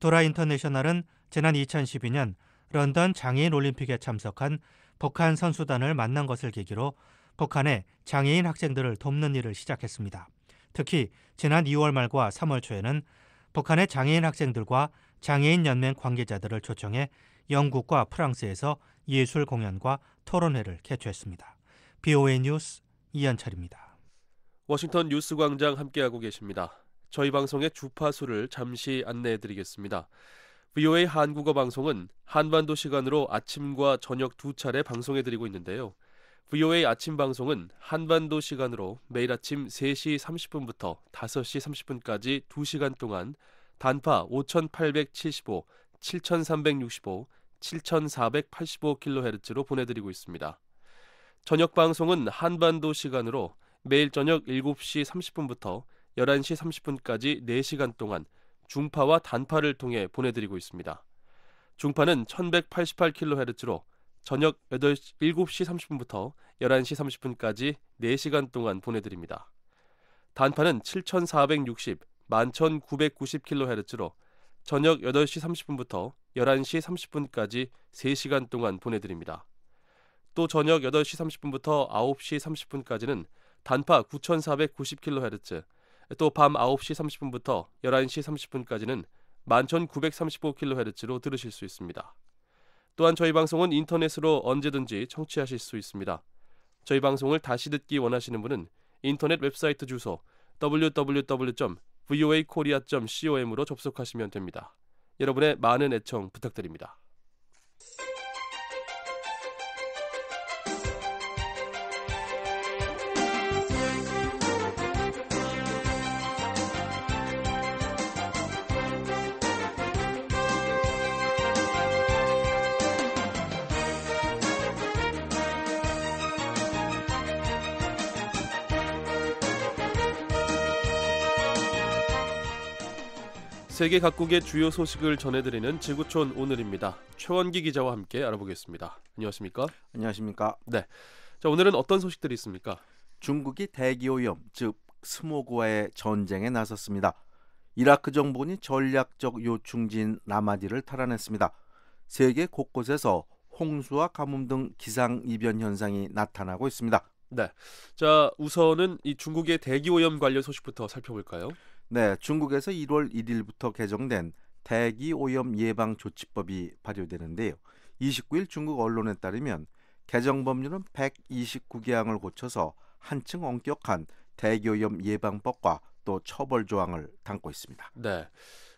도라 인터내셔널은 지난 2012년 런던 장애인 올림픽에 참석한 북한 선수단을 만난 것을 계기로 북한의 장애인 학생들을 돕는 일을 시작했습니다. 특히 지난 2월 말과 3월 초에는 북한의 장애인 학생들과 장애인 연맹 관계자들을 초청해 영국과 프랑스에서 예술 공연과 토론회를 개최했습니다. BOA 뉴스 이현철입니다. 워싱턴 뉴스 광장 함께하고 계십니다. 저희 방송의 주파수를 잠시 안내해 드리겠습니다. VOA 한국어 방송은 한반도 시간으로 아침과 저녁 두 차례 방송해 드리고 있는데요. VOA 아침 방송은 한반도 시간으로 매일 아침 3시 30분부터 5시 30분까지 2시간 동안 단파 5875, 7365, 7485kHz로 보내드리고 있습니다. 저녁 방송은 한반도 시간으로 매일 저녁 7시 30분부터 11시 30분까지 4시간 동안 중파와 단파를 통해 보내드리고 있습니다. 중파는 1188kHz로 저녁 8시, 7시 30분부터 11시 30분까지 4시간 동안 보내드립니다. 단파는 7460, 11990kHz로 저녁 8시 30분부터 11시 30분까지 3시간 동안 보내드립니다. 또 저녁 8시 30분부터 9시 30분까지는 단파 9490kHz, 또밤 9시 30분부터 11시 30분까지는 11,935kHz로 들으실 수 있습니다. 또한 저희 방송은 인터넷으로 언제든지 청취하실 수 있습니다. 저희 방송을 다시 듣기 원하시는 분은 인터넷 웹사이트 주소 www.voakorea.com으로 접속하시면 됩니다. 여러분의 많은 애청 부탁드립니다. 세계 각국의 주요 소식을 전해드리는 지구촌 오늘입니다. 최원기 기자와 함께 알아보겠습니다. 안녕하십니까? 안녕하십니까? 네. 자 오늘은 어떤 소식들이 있습니까? 중국이 대기오염 즉 스모그와의 전쟁에 나섰습니다. 이라크 정부군이 전략적 요충지인 라마디를 탈환했습니다. 세계 곳곳에서 홍수와 가뭄 등 기상 이변 현상이 나타나고 있습니다. 네. 자, 우선은 이 중국의 대기 오염 관련 소식부터 살펴볼까요? 네, 중국에서 1월 1일부터 개정된 대기 오염 예방 조치법이 발효되는데요. 29일 중국 언론에 따르면 개정 법률은 129개항을 고쳐서 한층 엄격한 대기 오염 예방법과 또 처벌 조항을 담고 있습니다. 네.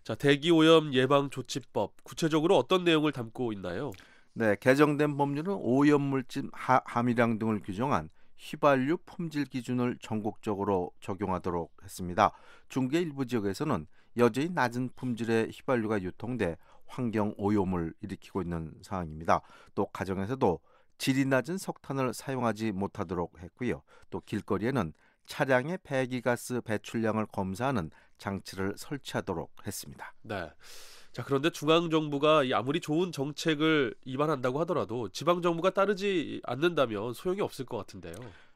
자, 대기 오염 예방 조치법 구체적으로 어떤 내용을 담고 있나요? 네, 개정된 법률은 오염물질 함유량 등을 규정한 휘발유 품질 기준을 전국적으로 적용하도록 했습니다. 중계 일부 지역에서는 여전히 낮은 품질의 휘발유가 유통돼 환경 오염을 일으키고 있는 상황입니다. 또 가정에서도 질이 낮은 석탄을 사용하지 못하도록 했고요. 또 길거리에는 차량의 배기가스 배출량을 검사하는 장치를 설치하도록 했습니다. 네. 자, 그런데 중앙 정부가 아무리 좋은 정책을 입안한다고 하더라도 지방 정부가 따르지 않는다면 소용이 없을 것 같은데요.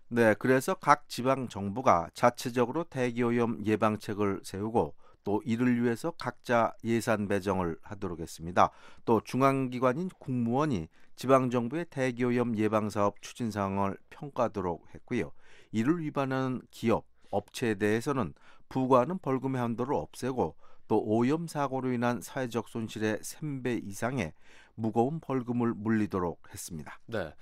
네, 그래서 각 지방 정부가 자체적으로 대기 오염 예방책을 세우고 또 이를 위해서 각자 예산 배정을 하도록 했습니다. 또 중앙기관인 국무원이 지방정부의 대기오염 예방사업 추진 상황을 평가하도록 했고요. 이를 위반하는 기업, 업체에 대해서는 부과하는 벌금의 한도를 없애고 또 오염 사고로 인한 사회적 손실의 3배 이상의 무거운 벌금을 물리도록 했습니다. 네.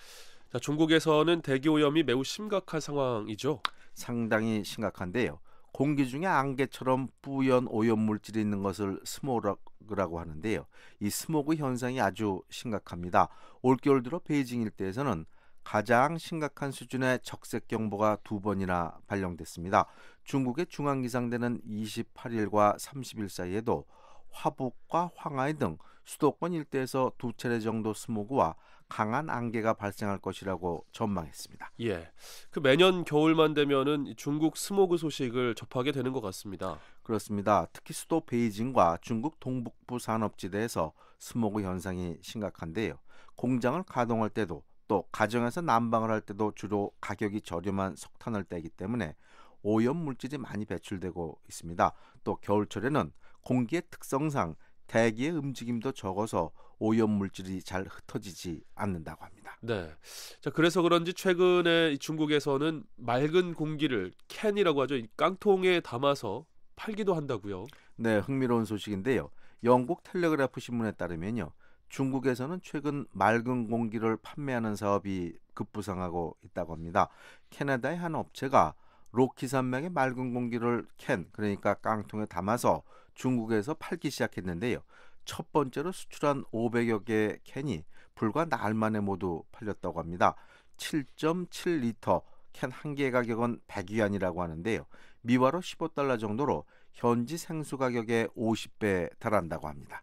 자, 중국에서는 대기 오염이 매우 심각한 상황이죠. 상당히 심각한데요. 공기 중에 안개처럼 뿌연 오염 물질이 있는 것을 스모그라고 하는데요. 이 스모그 현상이 아주 심각합니다. 올겨울 들어 베이징 일대에서는 가장 심각한 수준의 적색 경보가 두 번이나 발령됐습니다. 중국의 중앙기상대는 28일과 30일 사이에도 화북과 황하이 등 수도권 일대에서 두 차례 정도 스모그와 강한 안개가 발생할 것이라고 전망했습니다. 예, 그 매년 겨울만 되면은 중국 스모그 소식을 접하게 되는 것 같습니다. 그렇습니다. 특히 수도 베이징과 중국 동북부 산업지대에서 스모그 현상이 심각한데요. 공장을 가동할 때도 또 가정에서 난방을 할 때도 주로 가격이 저렴한 석탄을 떼기 때문에 오염 물질이 많이 배출되고 있습니다. 또 겨울철에는 공기의 특성상 대기의 움직임도 적어서 오염 물질이 잘 흩어지지 않는다고 합니다. 네. 자, 그래서 그런지 최근에 중국에서는 맑은 공기를 캔이라고 하죠. 깡통에 담아서 팔기도 한다고요. 네, 흥미로운 소식인데요. 영국 텔레그래프 신문에 따르면요. 중국에서는 최근 맑은 공기를 판매하는 사업이 급부상하고 있다고 합니다. 캐나다의 한 업체가 로키 산맥의 맑은 공기를 캔 그러니까 깡통에 담아서 중국에서 팔기 시작했는데요. 첫 번째로 수출한 500여 개의 캔이 불과 나흘 만에 모두 팔렸다고 합니다. 7.7리터 캔 한 개의 가격은 100위안이라고 하는데요. 미화로 15달러 정도로 현지 생수 가격의 50배에 달한다고 합니다.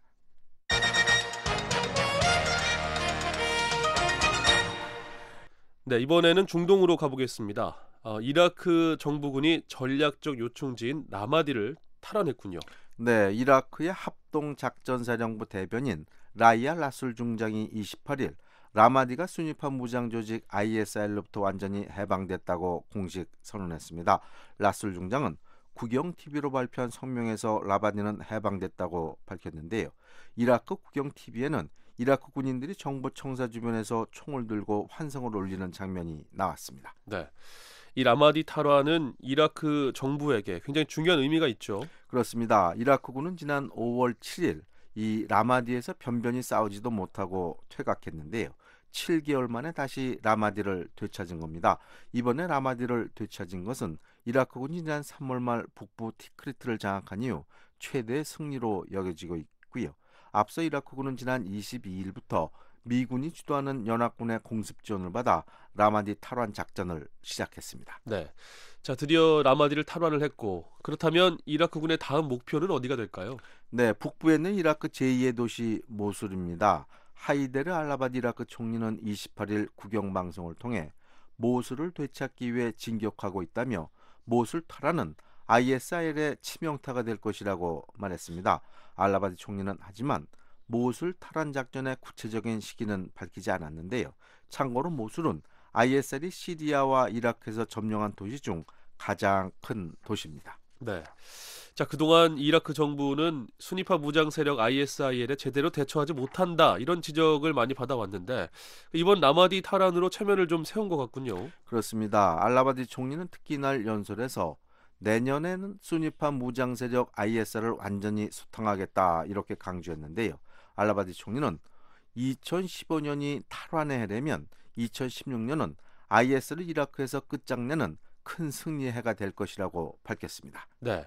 네, 이번에는 중동으로 가보겠습니다. 어, 이라크 정부군이 전략적 요충지인 라마디를 탈환했군요. 네, 이라크의 합동 작전사령부 대변인 라이아 라술 중장이 28일 라마디가 순위파 무장 조직 ISI로부터 완전히 해방됐다고 공식 선언했습니다. 라술 중장은 국영 TV로 발표한 성명에서 라바디는 해방됐다고 밝혔는데요. 이라크 국영 TV에는 이라크 군인들이 정보청사 주변에서 총을 들고 환성을 올리는 장면이 나왔습니다. 네. 이 라마디 탈환은 이라크 정부에게 굉장히 중요한 의미가 있죠. 그렇습니다. 이라크군은 지난 5월 7일 이 라마디에서 변변히 싸우지도 못하고 퇴각했는데요. 7개월 만에 다시 라마디를 되찾은 겁니다. 이번에 라마디를 되찾은 것은 이라크군이 지난 3월 말 북부 티크리트를 장악한 이후 최대 승리로 여겨지고 있고요. 앞서 이라크군은 지난 22일부터 미군이 주도하는 연합군의 공습 지원을 받아 라마디 탈환 작전을 시작했습니다. 네. 자, 드디어 라마디를 탈환을 했고 그렇다면 이라크군의 다음 목표는 어디가 될까요? 네, 북부에 있는 이라크 제2의 도시 모술입니다. 하이데르 알라바디 이라크 총리는 28일 국영 방송을 통해 모술을 되찾기 위해 진격하고 있다며 모술 탈환은 ISIL의 치명타가 될 것이라고 말했습니다. 알라바디 총리는 하지만 모술 탈환 작전의 구체적인 시기는 밝히지 않았는데요. 참고로 모술은 ISL이 시리아와 이라크에서 점령한 도시 중 가장 큰 도시입니다. 네. 자, 그동안 이라크 정부는 순위파 무장 세력 ISIL에 제대로 대처하지 못한다. 이런 지적을 많이 받아왔는데 이번 라마디 탈환으로 체면을 좀 세운 것 같군요. 그렇습니다. 알라바디 총리는 특히 날 연설에서 내년에는 순위파 무장 세력 IS를 완전히 수탕하겠다 이렇게 강조했는데요. 알라바디 총리는 2015년이 탈환의 해라면 2016년은 IS를 이라크에서 끝장내는 큰 승리의 해가 될 것이라고 밝혔습니다. 네,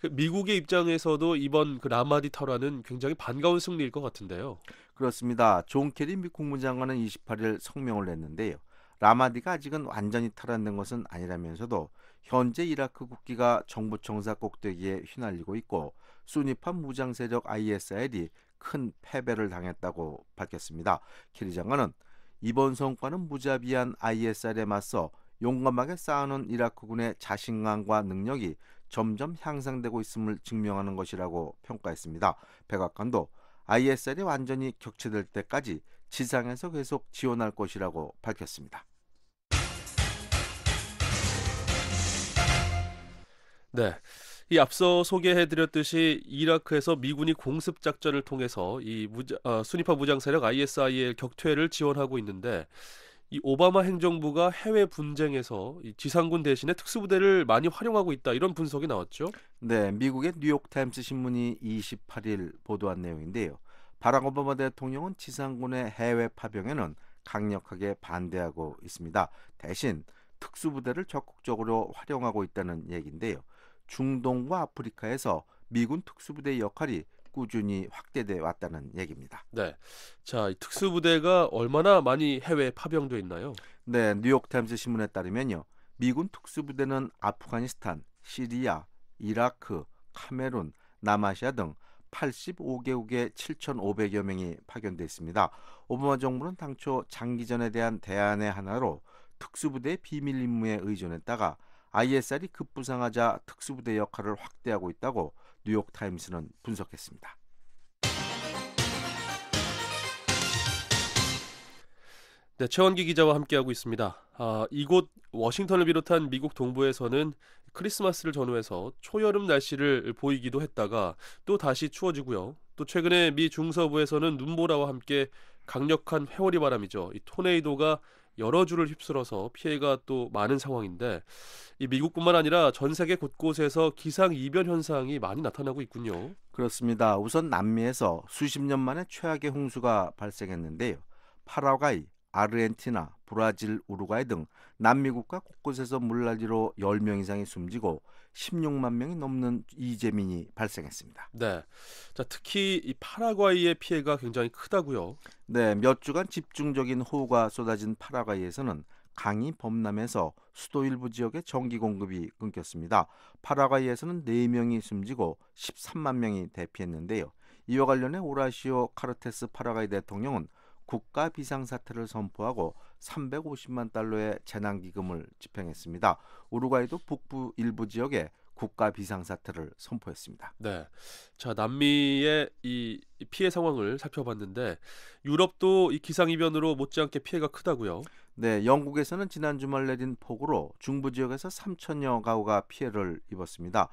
그 미국의 입장에서도 이번 그 라마디 탈환은 굉장히 반가운 승리일 것 같은데요. 그렇습니다. 존 케리 미 국무장관은 28일 성명을 냈는데요. 라마디가 아직은 완전히 탈환된 것은 아니라면서도 현재 이라크 국기가 정부 청사 꼭대기에 휘날리고 있고 순위파 무장 세력 i s l 이큰 패배를 당했다고 밝혔습니다. 케리 장관은 이번 성과는 무자비한 ISR에 맞서 용감하게 쌓아놓은 이라크군의 자신감과 능력이 점점 향상되고 있음을 증명하는 것이라고 평가했습니다. 백악관도 ISR이 완전히 격체될 때까지 지상에서 계속 지원할 것이라고 밝혔습니다. 네. 이 앞서 소개해드렸듯이 이라크에서 미군이 공습 작전을 통해서 이 무자, 아, 어, 순위파 무장 세력 ISI의 격퇴를 지원하고 있는데 이 오바마 행정부가 해외 분쟁에서 이 지상군 대신에 특수부대를 많이 활용하고 있다 이런 분석이 나왔죠. 네, 미국의 뉴욕 타임스 신문이 28일 보도한 내용인데요. 바락 오바마 대통령은 지상군의 해외 파병에는 강력하게 반대하고 있습니다. 대신 특수부대를 적극적으로 활용하고 있다는 얘기인데요. 중동과 아프리카에서 미군 특수부대의 역할이 꾸준히 확대돼 왔다는 얘기입니다. 네. 자, 이 특수부대가 얼마나 많이 해외 파병돼 있나요? 네, 뉴욕 타임스 신문에 따르면요. 미군 특수부대는 아프가니스탄, 시리아, 이라크, 카메룬, 남아시아 등 85개국에 7,500여 명이 파견돼 있습니다. 오바마 정부는 당초 장기전에 대한 대안의 하나로 특수부대 비밀 임무에 의존했다가 ISR이 급부상하자 특수부대 역할을 확대하고 있다고 뉴욕타임스는 분석했습니다. 네, 최원기 기자와 함께하고 있습니다. 아, 이곳 워싱턴을 비롯한 미국 동부에서는 크리스마스를 전후해서 초여름 날씨를 보이기도 했다가 또 다시 추워지고요. 또 최근에 미 중서부에서는 눈보라와 함께 강력한 회오리 바람이죠. 이 토네이도가 여러 줄을 휩쓸어서 피해가 또 많은 상황인데 이 미국뿐만 아니라 전 세계 곳곳에서 기상 이변 현상이 많이 나타나고 있군요. 그렇습니다. 우선 남미에서 수십 년 만에 최악의 홍수가 발생했는데요. 파라과이, 아르헨티나, 브라질, 우루과이 등 남미국가 곳곳에서 물난리로 10명 이상이 숨지고 16만 명이 넘는 이재민이 발생했습니다. 네. 자, 특히 이 파라과이의 피해가 굉장히 크다고요. 네, 몇 주간 집중적인 호우가 쏟아진 파라과이에서는 강이 범람해서 수도 일부 지역의 전기 공급이 끊겼습니다. 파라과이에서는 4명이 숨지고 13만 명이 대피했는데요. 이와 관련해 오라시오 카르테스 파라과이 대통령은 국가 비상사태를 선포하고 350만 달러의 재난기금을 집행했습니다. 우루과이도 북부 일부 지역에 국가 비상사태를 선포했습니다. 네, 자 남미의 이 피해 상황을 살펴봤는데 유럽도 이 기상이변으로 못지않게 피해가 크다고요? 네, 영국에서는 지난 주말 내린 폭우로 중부 지역에서 3천여 가구가 피해를 입었습니다.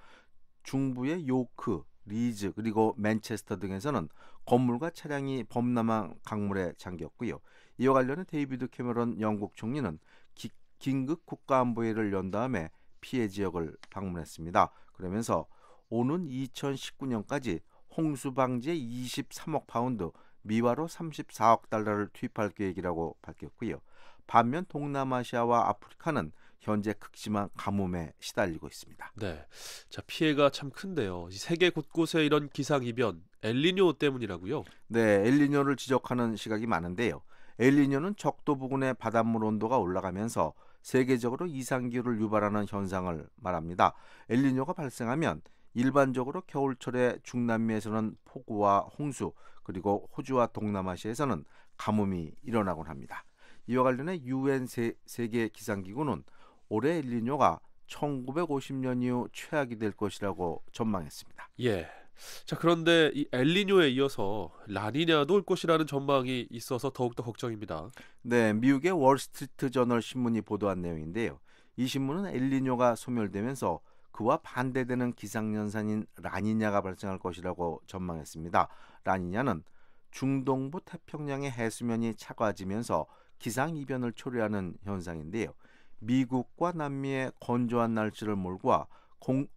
중부의 요크, 리즈 그리고 맨체스터 등에서는 건물과 차량이 범람한 강물에 잠겼고요. 이와 관련해 데이비드 캐머런 영국 총리는 기, 긴급 국가안보회를 연 다음에 피해 지역을 방문했습니다. 그러면서 오는 2019년까지 홍수 방지에 23억 파운드 미화로 34억 달러를 투입할 계획이라고 밝혔고요. 반면 동남아시아와 아프리카는 현재 극심한 가뭄에 시달리고 있습니다. 네, 자 피해가 참 큰데요. 세계 곳곳에 이런 기상 이변 엘니뇨 때문이라고요? 네, 엘니뇨를 지적하는 시각이 많은데요. 엘니뇨는 적도 부근의 바닷물 온도가 올라가면서 세계적으로 이상 기후를 유발하는 현상을 말합니다. 엘니뇨가 발생하면 일반적으로 겨울철에 중남미에서는 폭우와 홍수, 그리고 호주와 동남아시아에서는 가뭄이 일어나곤 합니다. 이와 관련해 유엔 세계 기상기구는 올해 엘리뇨가 1950년 이후 최악이 될 것이라고 전망했습니다. 예. 자 그런데 이 엘니뇨에 이어서 라니냐도 올 것이라는 전망이 있어서 더욱더 걱정입니다. 네, 미국의 월스트리트 저널 신문이 보도한 내용인데요. 이 신문은 엘니뇨가 소멸되면서 그와 반대되는 기상연산인 라니냐가 발생할 것이라고 전망했습니다. 라니냐는 중동부 태평양의 해수면이 차가워지면서 기상 이변을 초래하는 현상인데요. 미국과 남미의 건조한 날씨를 몰고 공,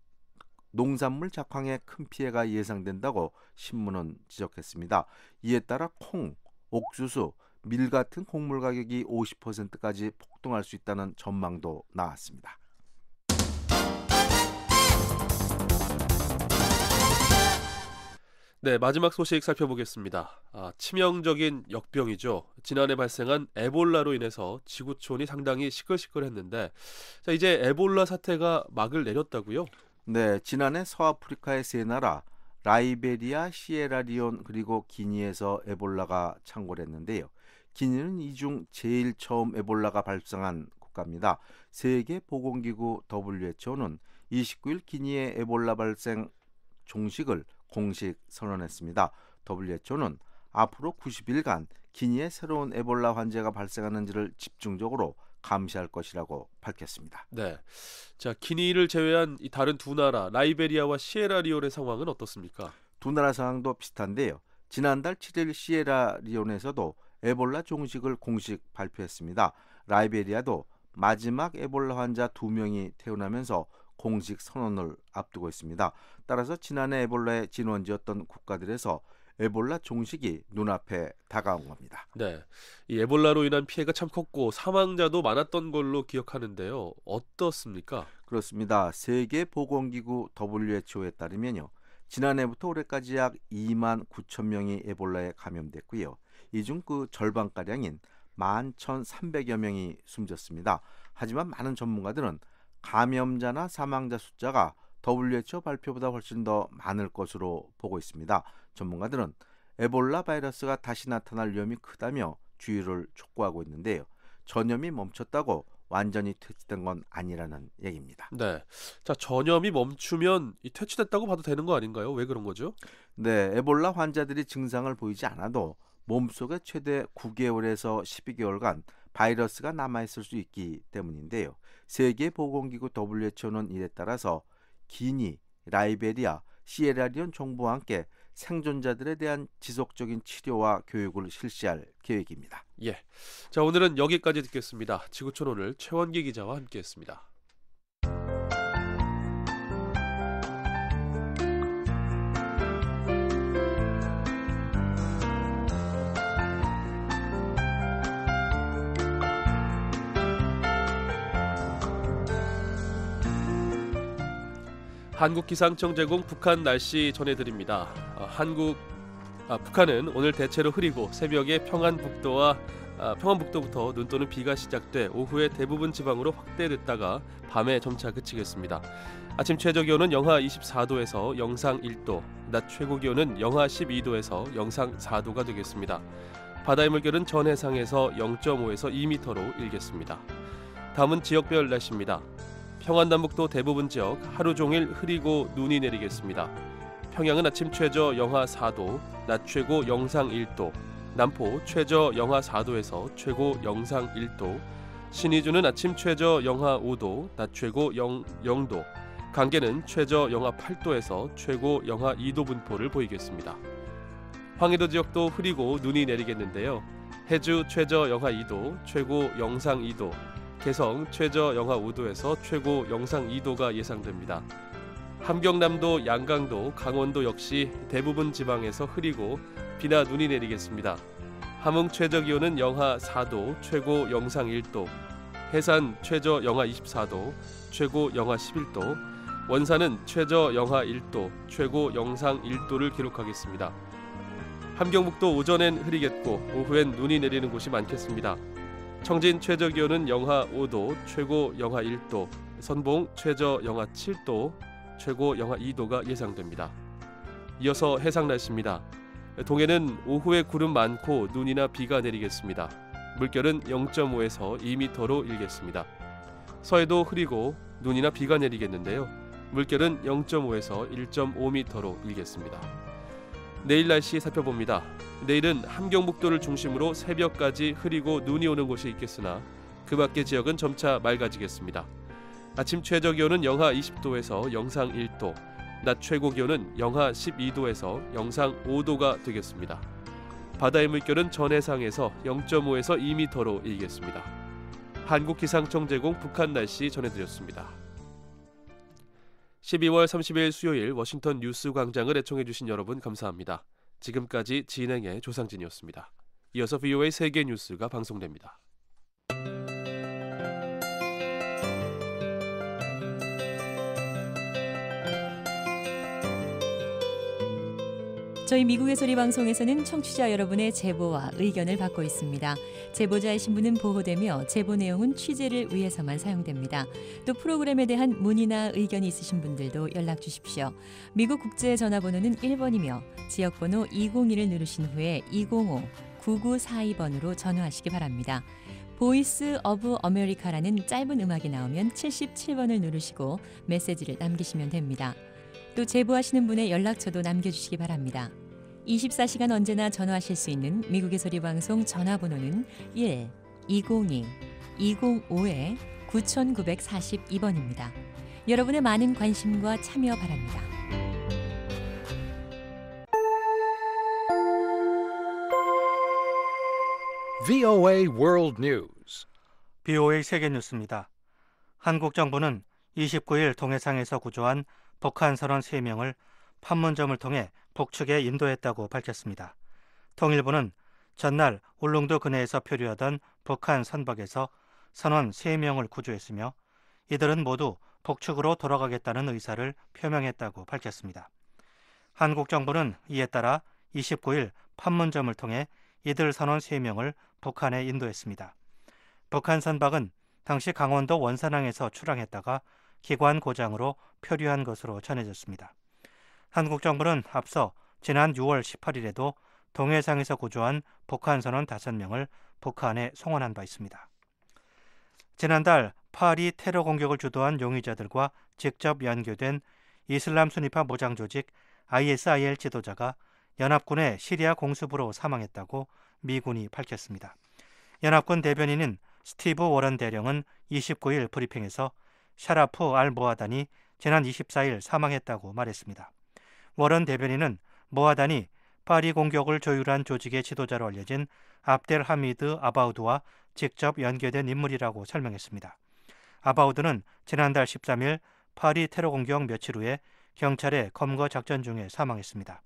농산물 작황에 큰 피해가 예상된다고 신문은 지적했습니다. 이에 따라 콩, 옥수수, 밀 같은 곡물 가격이 50%까지 폭등할 수 있다는 전망도 나왔습니다. 네, 마지막 소식 살펴보겠습니다. 아, 치명적인 역병이죠. 지난해 발생한 에볼라로 인해서 지구촌이 상당히 시끌시끌했는데, 자, 이제 에볼라 사태가 막을 내렸다고요? 네, 지난해 서아프리카의 세 나라 라이베리아, 시에라리온 그리고 기니에서 에볼라가 창궐했는데요. 기니는 이 중 제일 처음 에볼라가 발생한 국가입니다. 세계 보건기구 WHO는 29일 기니의 에볼라 발생 종식을 공식 선언했습니다. WHO는 앞으로 90일간 기니에 새로운 에볼라 환자가 발생하는지를 집중적으로 감시할 것이라고 밝혔습니다. 네. 자, 기니를 제외한 다른 두 나라 라이베리아와 시에라리온의 상황은 어떻습니까? 두 나라 상황도 비슷한데요. 지난달 7일 시에라리온에서도 에볼라 종식을 공식 발표했습니다. 라이베리아도 마지막 에볼라 환자 2명이 태어나면서 공식 선언을 앞두고 있습니다. 따라서 지난해 에볼라의 진원지였던 국가들에서 에볼라 종식이 눈앞에 다가온 겁니다. 네. 이 에볼라로 인한 피해가 참 컸고 사망자도 많았던 걸로 기억하는데요. 어떻습니까? 그렇습니다. 세계 보건기구 WHO에 따르면요. 지난해부터 올해까지 약 2만 9천 명이 에볼라에 감염됐고요. 이 중 그 절반가량인 11,300여 명이 숨졌습니다. 하지만 많은 전문가들은 감염자나 사망자 숫자가 WHO 발표보다 훨씬 더 많을 것으로 보고 있습니다. 전문가들은 에볼라 바이러스가 다시 나타날 위험이 크다며 주의를 촉구하고 있는데요. 전염이 멈췄다고 완전히 퇴치된 건 아니라는 얘기입니다. 네. 자, 전염이 멈추면 퇴치됐다고 봐도 되는 거 아닌가요? 왜 그런 거죠? 네. 에볼라 환자들이 증상을 보이지 않아도 몸속에 최대 9개월에서 12개월간 바이러스가 남아 있을 수 있기 때문인데요. 세계보건기구 WHO는 이에 따라서 기니, 라이베리아, 시에라리온 정부와 함께 생존자들에 대한 지속적인 치료와 교육을 실시할 계획입니다. 예. 자, 오늘은 여기까지 듣겠습니다. 지구촌 오늘 최원기 기자와 함께했습니다. 한국기상청 제공 북한 날씨 전해드립니다. 아, 한국 아, 북한은 오늘 대체로 흐리고 새벽에 평안북도와 아, 평안북도부터 눈 또는 비가 시작돼 오후에 대부분 지방으로 확대됐다가 밤에 점차 그치겠습니다. 아침 최저 기온은 영하 24도에서 영상 1도, 낮 최고 기온은 영하 12도에서 영상 4도가 되겠습니다. 바다의 물결은 전 해상에서 0.5에서 2m로 일겠습니다. 다음은 지역별 날씨입니다. 평안남북도 대부분 지역 하루 종일 흐리고 눈이 내리겠습니다. 평양은 아침 최저 영하 4도, 낮 최고 영상 1도, 남포 최저 영하 4도에서 최고 영상 1도, 신의주는 아침 최저 영하 5도, 낮 최고 0, 0도, 강계는 최저 영하 8도에서 최고 영하 2도 분포를 보이겠습니다. 황해도 지역도 흐리고 눈이 내리겠는데요. 해주 최저 영하 2도, 최고 영상 2도, 개성 최저 영하 5도에서 최고 영상 2도가 예상됩니다. 함경남도, 양강도, 강원도 역시 대부분 지방에서 흐리고 비나 눈이 내리겠습니다. 함흥 최저 기온은 영하 4도, 최고 영상 1도, 해산 최저 영하 24도, 최고 영하 11도, 원산은 최저 영하 1도, 최고 영상 1도를 기록하겠습니다. 함경북도 오전엔 흐리겠고 오후엔 눈이 내리는 곳이 많겠습니다. 청진 최저 기온은 영하 5도, 최고 영하 1도, 선봉 최저 영하 7도, 최고 영하 2도가 예상됩니다. 이어서 해상 날씨입니다. 동해는 오후에 구름 많고 눈이나 비가 내리겠습니다. 물결은 0.5에서 2m로 일겠습니다. 서해도 흐리고 눈이나 비가 내리겠는데요. 물결은 0.5에서 1.5m로 일겠습니다. 내일 날씨 살펴봅니다. 내일은 함경북도를 중심으로 새벽까지 흐리고 눈이 오는 곳이 있겠으나 그 밖의 지역은 점차 맑아지겠습니다. 아침 최저 기온은 영하 20도에서 영상 1도, 낮 최고 기온은 영하 12도에서 영상 5도가 되겠습니다. 바다의 물결은 전해상에서 0.5에서 2m로 일겠습니다. 한국기상청 제공 북한 날씨 전해드렸습니다. 12월 30일 수요일 워싱턴 뉴스 광장을 애청해 주신 여러분 감사합니다. 지금까지 진행의 조상진이었습니다. 이어서 VOA 세계 뉴스가 방송됩니다. 저희 미국의 소리 방송에서는 청취자 여러분의 제보와 의견을 받고 있습니다. 제보자의 신분은 보호되며 제보 내용은 취재를 위해서만 사용됩니다. 또 프로그램에 대한 문의나 의견이 있으신 분들도 연락 주십시오. 미국 국제 전화번호는 1번이며 지역번호 201을 누르신 후에 205-9942번으로 전화하시기 바랍니다. 보이스 어브 아메리카라는 짧은 음악이 나오면 77번을 누르시고 메시지를 남기시면 됩니다. 또 제보하시는 분의 연락처도 남겨주시기 바랍니다. 24시간 언제나 전화하실 수 있는 미국의 소리 방송 전화번호는 1 202 2 0 5 9942번입니다. 여러분의 많은 관심과 참여 바랍니다. VOA World n e 세계 뉴스입니다. 한국 정부는 29일 동해상에서 구조한 북한 선원 3명을 판문점을 통해 북측에 인도했다고 밝혔습니다. 통일부는 전날 울릉도 근해에서 표류하던 북한 선박에서 선원 3명을 구조했으며 이들은 모두 북측으로 돌아가겠다는 의사를 표명했다고 밝혔습니다. 한국 정부는 이에 따라 29일 판문점을 통해 이들 선원 3명을 북한에 인도했습니다. 북한 선박은 당시 강원도 원산항에서 출항했다가 기관 고장으로 표류한 것으로 전해졌습니다. 한국 정부는 앞서 지난 6월 18일에도 동해상에서 구조한 북한 선원 5명을 북한에 송환한 바 있습니다. 지난달 파리 테러 공격을 주도한 용의자들과 직접 연결된 이슬람 순위파 모장 조직 ISIL 지도자가 연합군의 시리아 공습으로 사망했다고 미군이 밝혔습니다. 연합군 대변인인 스티브 워런 대령은 29일 브리핑에서 샤라프 알 모하단이 지난 24일 사망했다고 말했습니다. 워런 대변인은 모하단이 파리 공격을 조율한 조직의 지도자로 알려진 압델 하미드 아바우드와 직접 연계된 인물이라고 설명했습니다. 아바우드는 지난달 13일 파리 테러 공격 며칠 후에 경찰의 검거 작전 중에 사망했습니다.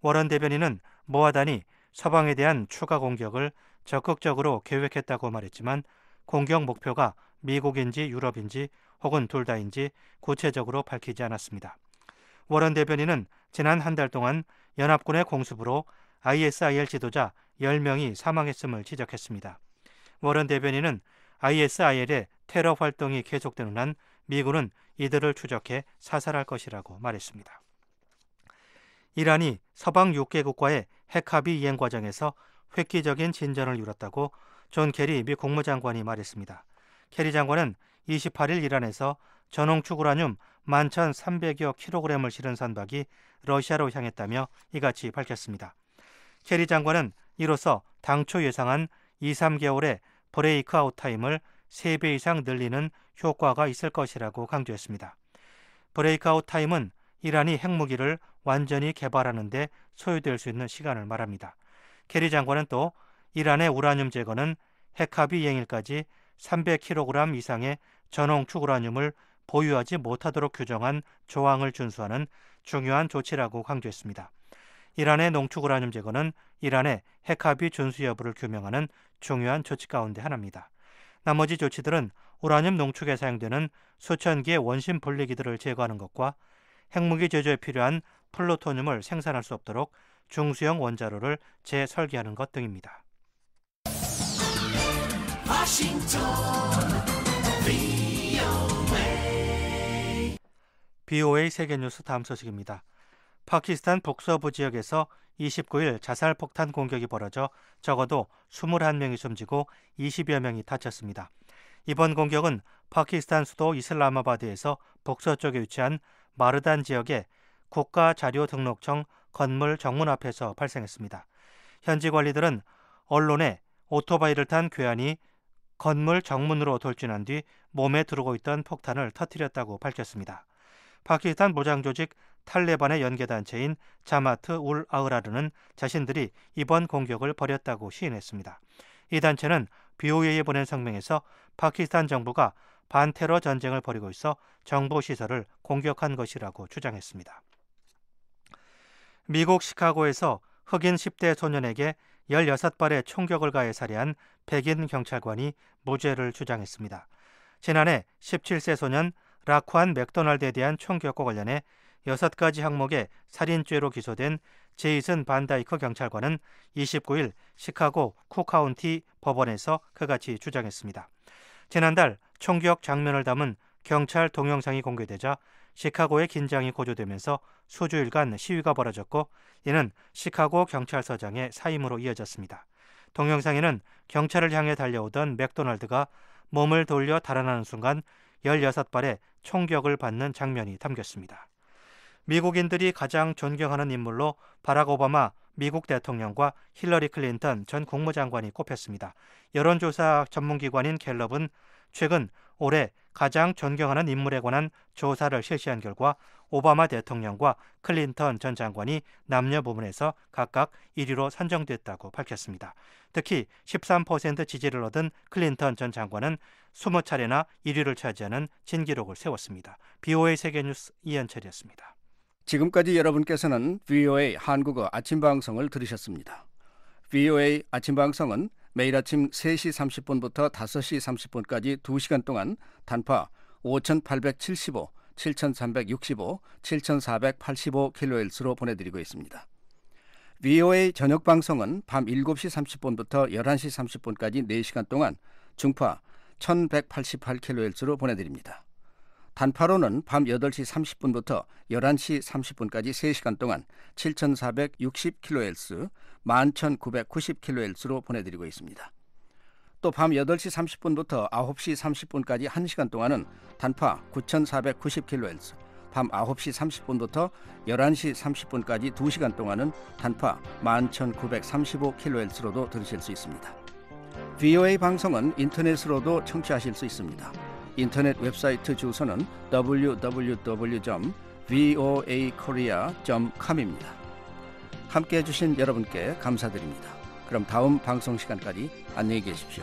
워런 대변인은 모하단이 서방에 대한 추가 공격을 적극적으로 계획했다고 말했지만 공격 목표가 미국인지 유럽인지 혹은 둘 다인지 구체적으로 밝히지 않았습니다. 워런 대변인은 지난 한 달 동안 연합군의 공습으로 ISIL 지도자 10명이 사망했음을 지적했습니다. 워런 대변인은 ISIL의 테러 활동이 계속되는 한 미군은 이들을 추적해 사살할 것이라고 말했습니다. 이란이 서방 6개국과의 핵합의 이행 과정에서 획기적인 진전을 이뤘다고 존 케리 미 국무장관이 말했습니다. 케리 장관은 28일 이란에서 전홍축 우라늄 11,300여 킬로그램을 실은 선박이 러시아로 향했다며 이같이 밝혔습니다. 캐리 장관은 이로써 당초 예상한 2, 3개월의 브레이크 아웃 타임을 3배 이상 늘리는 효과가 있을 것이라고 강조했습니다. 브레이크 아웃 타임은 이란이 핵무기를 완전히 개발하는데 소요될 수 있는 시간을 말합니다. 캐리 장관은 또 이란의 우라늄 제거는 핵합의 이행일까지 300kg 이상의 전홍축 우라늄을 보유하지 못하도록 규정한 조항을 준수하는 중요한 조치라고 강조했습니다. 이란의 농축 우라늄 제거는 이란의 핵합의 준수 여부를 규명하는 중요한 조치 가운데 하나입니다. 나머지 조치들은 우라늄 농축에 사용되는 수천 개의 원심 분리기들을 제거하는 것과 핵무기 제조에 필요한 플루토늄을 생산할 수 없도록 중수형 원자로를 재설계하는 것 등입니다. BOA 세계뉴스 다음 소식입니다. 파키스탄 북서부 지역에서 29일 자살 폭탄 공격이 벌어져 적어도 21명이 숨지고 20여 명이 다쳤습니다. 이번 공격은 파키스탄 수도 이슬라마바드에서 북서쪽에 위치한 마르단 지역의 국가자료등록청 건물 정문 앞에서 발생했습니다. 현지 관리들은 언론에 오토바이를 탄 괴한이 건물 정문으로 돌진한 뒤 몸에 두르고 있던 폭탄을 터뜨렸다고 밝혔습니다. 파키스탄 무장조직 탈레반의 연계단체인 자마트 울 아흐라르는 자신들이 이번 공격을 벌였다고 시인했습니다. 이 단체는 BOA에 보낸 성명에서 파키스탄 정부가 반테러 전쟁을 벌이고 있어 정보 시설을 공격한 것이라고 주장했습니다. 미국 시카고에서 흑인 10대 소년에게 16발의 총격을 가해 살해한 백인 경찰관이 무죄를 주장했습니다. 지난해 17세 소년 라쿠안 맥도날드에 대한 총격과 관련해 6가지 항목의 살인죄로 기소된 제이슨 반다이크 경찰관은 29일 시카고 쿠카운티 법원에서 그같이 주장했습니다. 지난달 총격 장면을 담은 경찰 동영상이 공개되자 시카고의 긴장이 고조되면서 수주일간 시위가 벌어졌고 이는 시카고 경찰서장의 사임으로 이어졌습니다. 동영상에는 경찰을 향해 달려오던 맥도날드가 몸을 돌려 달아나는 순간 16발의 총격을 받는 장면이 담겼습니다. 미국인들이 가장 존경하는 인물로 바락 오바마 미국 대통령과 힐러리 클린턴 전 국무장관이 꼽혔습니다. 여론조사 전문기관인 갤럽은 최근 올해 가장 존경하는 인물에 관한 조사를 실시한 결과 오바마 대통령과 클린턴 전 장관이 남녀 부문에서 각각 1위로 선정됐다고 밝혔습니다. 특히 13% 지지를 얻은 클린턴 전 장관은 20차례나 1위를 차지하는 진기록을 세웠습니다. BOA 세계뉴스 이현철이었습니다. 지금까지 여러분께서는 VOA 한국어 아침 방송을 들으셨습니다. VOA 아침 방송은 매일 아침 3시 30분부터 5시 30분까지 2시간 동안 단파 5,875, 7,365, 7,485kHz로 보내드리고 있습니다. VOA 저녁 방송은 밤 7시 30분부터 11시 30분까지 4시간 동안 중파 1,188kHz로 보내드립니다. 단파로는 밤 8시 30분부터 11시 30분까지 3시간 동안 7,460kHz, 11,990kHz로 보내드리고 있습니다. 또 밤 8시 30분부터 9시 30분까지 1시간 동안은 단파 9,490kHz, 밤 9시 30분부터 11시 30분까지 2시간 동안은 단파 11,935kHz로도 들으실 수 있습니다. VOA 방송은 인터넷으로도 청취하실 수 있습니다. 인터넷 웹사이트 주소는 www.voakorea.com입니다. 함께 해주신 여러분께 감사드립니다. 그럼 다음 방송 시간까지 안녕히 계십시오.